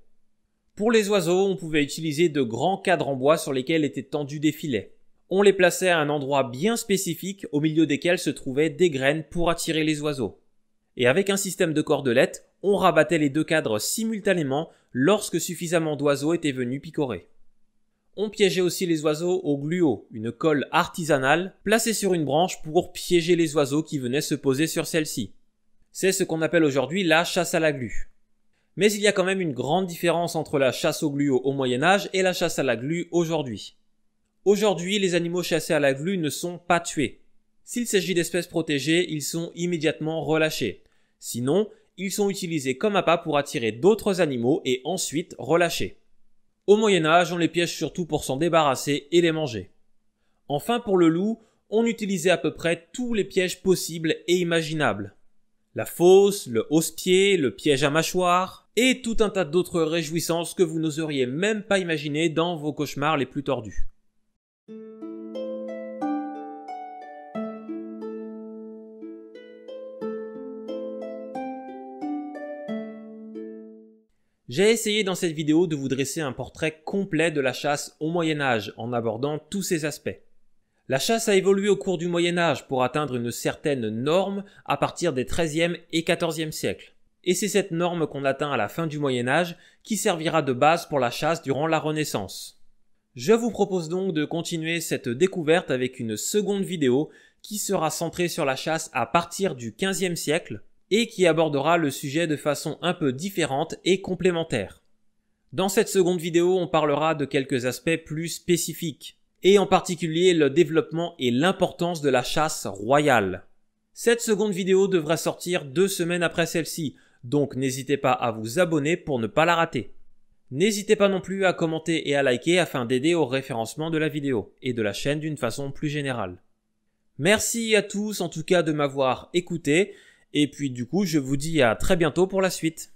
Speaker 1: Pour les oiseaux, on pouvait utiliser de grands cadres en bois sur lesquels étaient tendus des filets. On les plaçait à un endroit bien spécifique au milieu desquels se trouvaient des graines pour attirer les oiseaux et avec un système de cordelettes, on rabattait les deux cadres simultanément lorsque suffisamment d'oiseaux étaient venus picorer. On piégeait aussi les oiseaux au gluo, une colle artisanale placée sur une branche pour piéger les oiseaux qui venaient se poser sur celle-ci. C'est ce qu'on appelle aujourd'hui la chasse à la glu. Mais il y a quand même une grande différence entre la chasse au gluo au Moyen Âge et la chasse à la glu aujourd'hui. Aujourd'hui, les animaux chassés à la glu ne sont pas tués. S'il s'agit d'espèces protégées, ils sont immédiatement relâchés. Sinon, ils sont utilisés comme appât pour attirer d'autres animaux et ensuite relâchés. Au Moyen Âge, on les piège surtout pour s'en débarrasser et les manger. Enfin, pour le loup, on utilisait à peu près tous les pièges possibles et imaginables. La fosse, le hausse-pied, le piège à mâchoire, et tout un tas d'autres réjouissances que vous n'oseriez même pas imaginer dans vos cauchemars les plus tordus. J'ai essayé dans cette vidéo de vous dresser un portrait complet de la chasse au Moyen Âge en abordant tous ses aspects. La chasse a évolué au cours du Moyen Âge pour atteindre une certaine norme à partir des 13e et 14e siècles. Et c'est cette norme qu'on atteint à la fin du Moyen Âge qui servira de base pour la chasse durant la Renaissance. Je vous propose donc de continuer cette découverte avec une seconde vidéo qui sera centrée sur la chasse à partir du XVe siècle et qui abordera le sujet de façon un peu différente et complémentaire. Dans cette seconde vidéo, on parlera de quelques aspects plus spécifiques, et en particulier le développement et l'importance de la chasse royale. Cette seconde vidéo devra sortir deux semaines après celle-ci, donc n'hésitez pas à vous abonner pour ne pas la rater. N'hésitez pas non plus à commenter et à liker afin d'aider au référencement de la vidéo et de la chaîne d'une façon plus générale. Merci à tous en tout cas de m'avoir écouté. Et puis du coup, je vous dis à très bientôt pour la suite.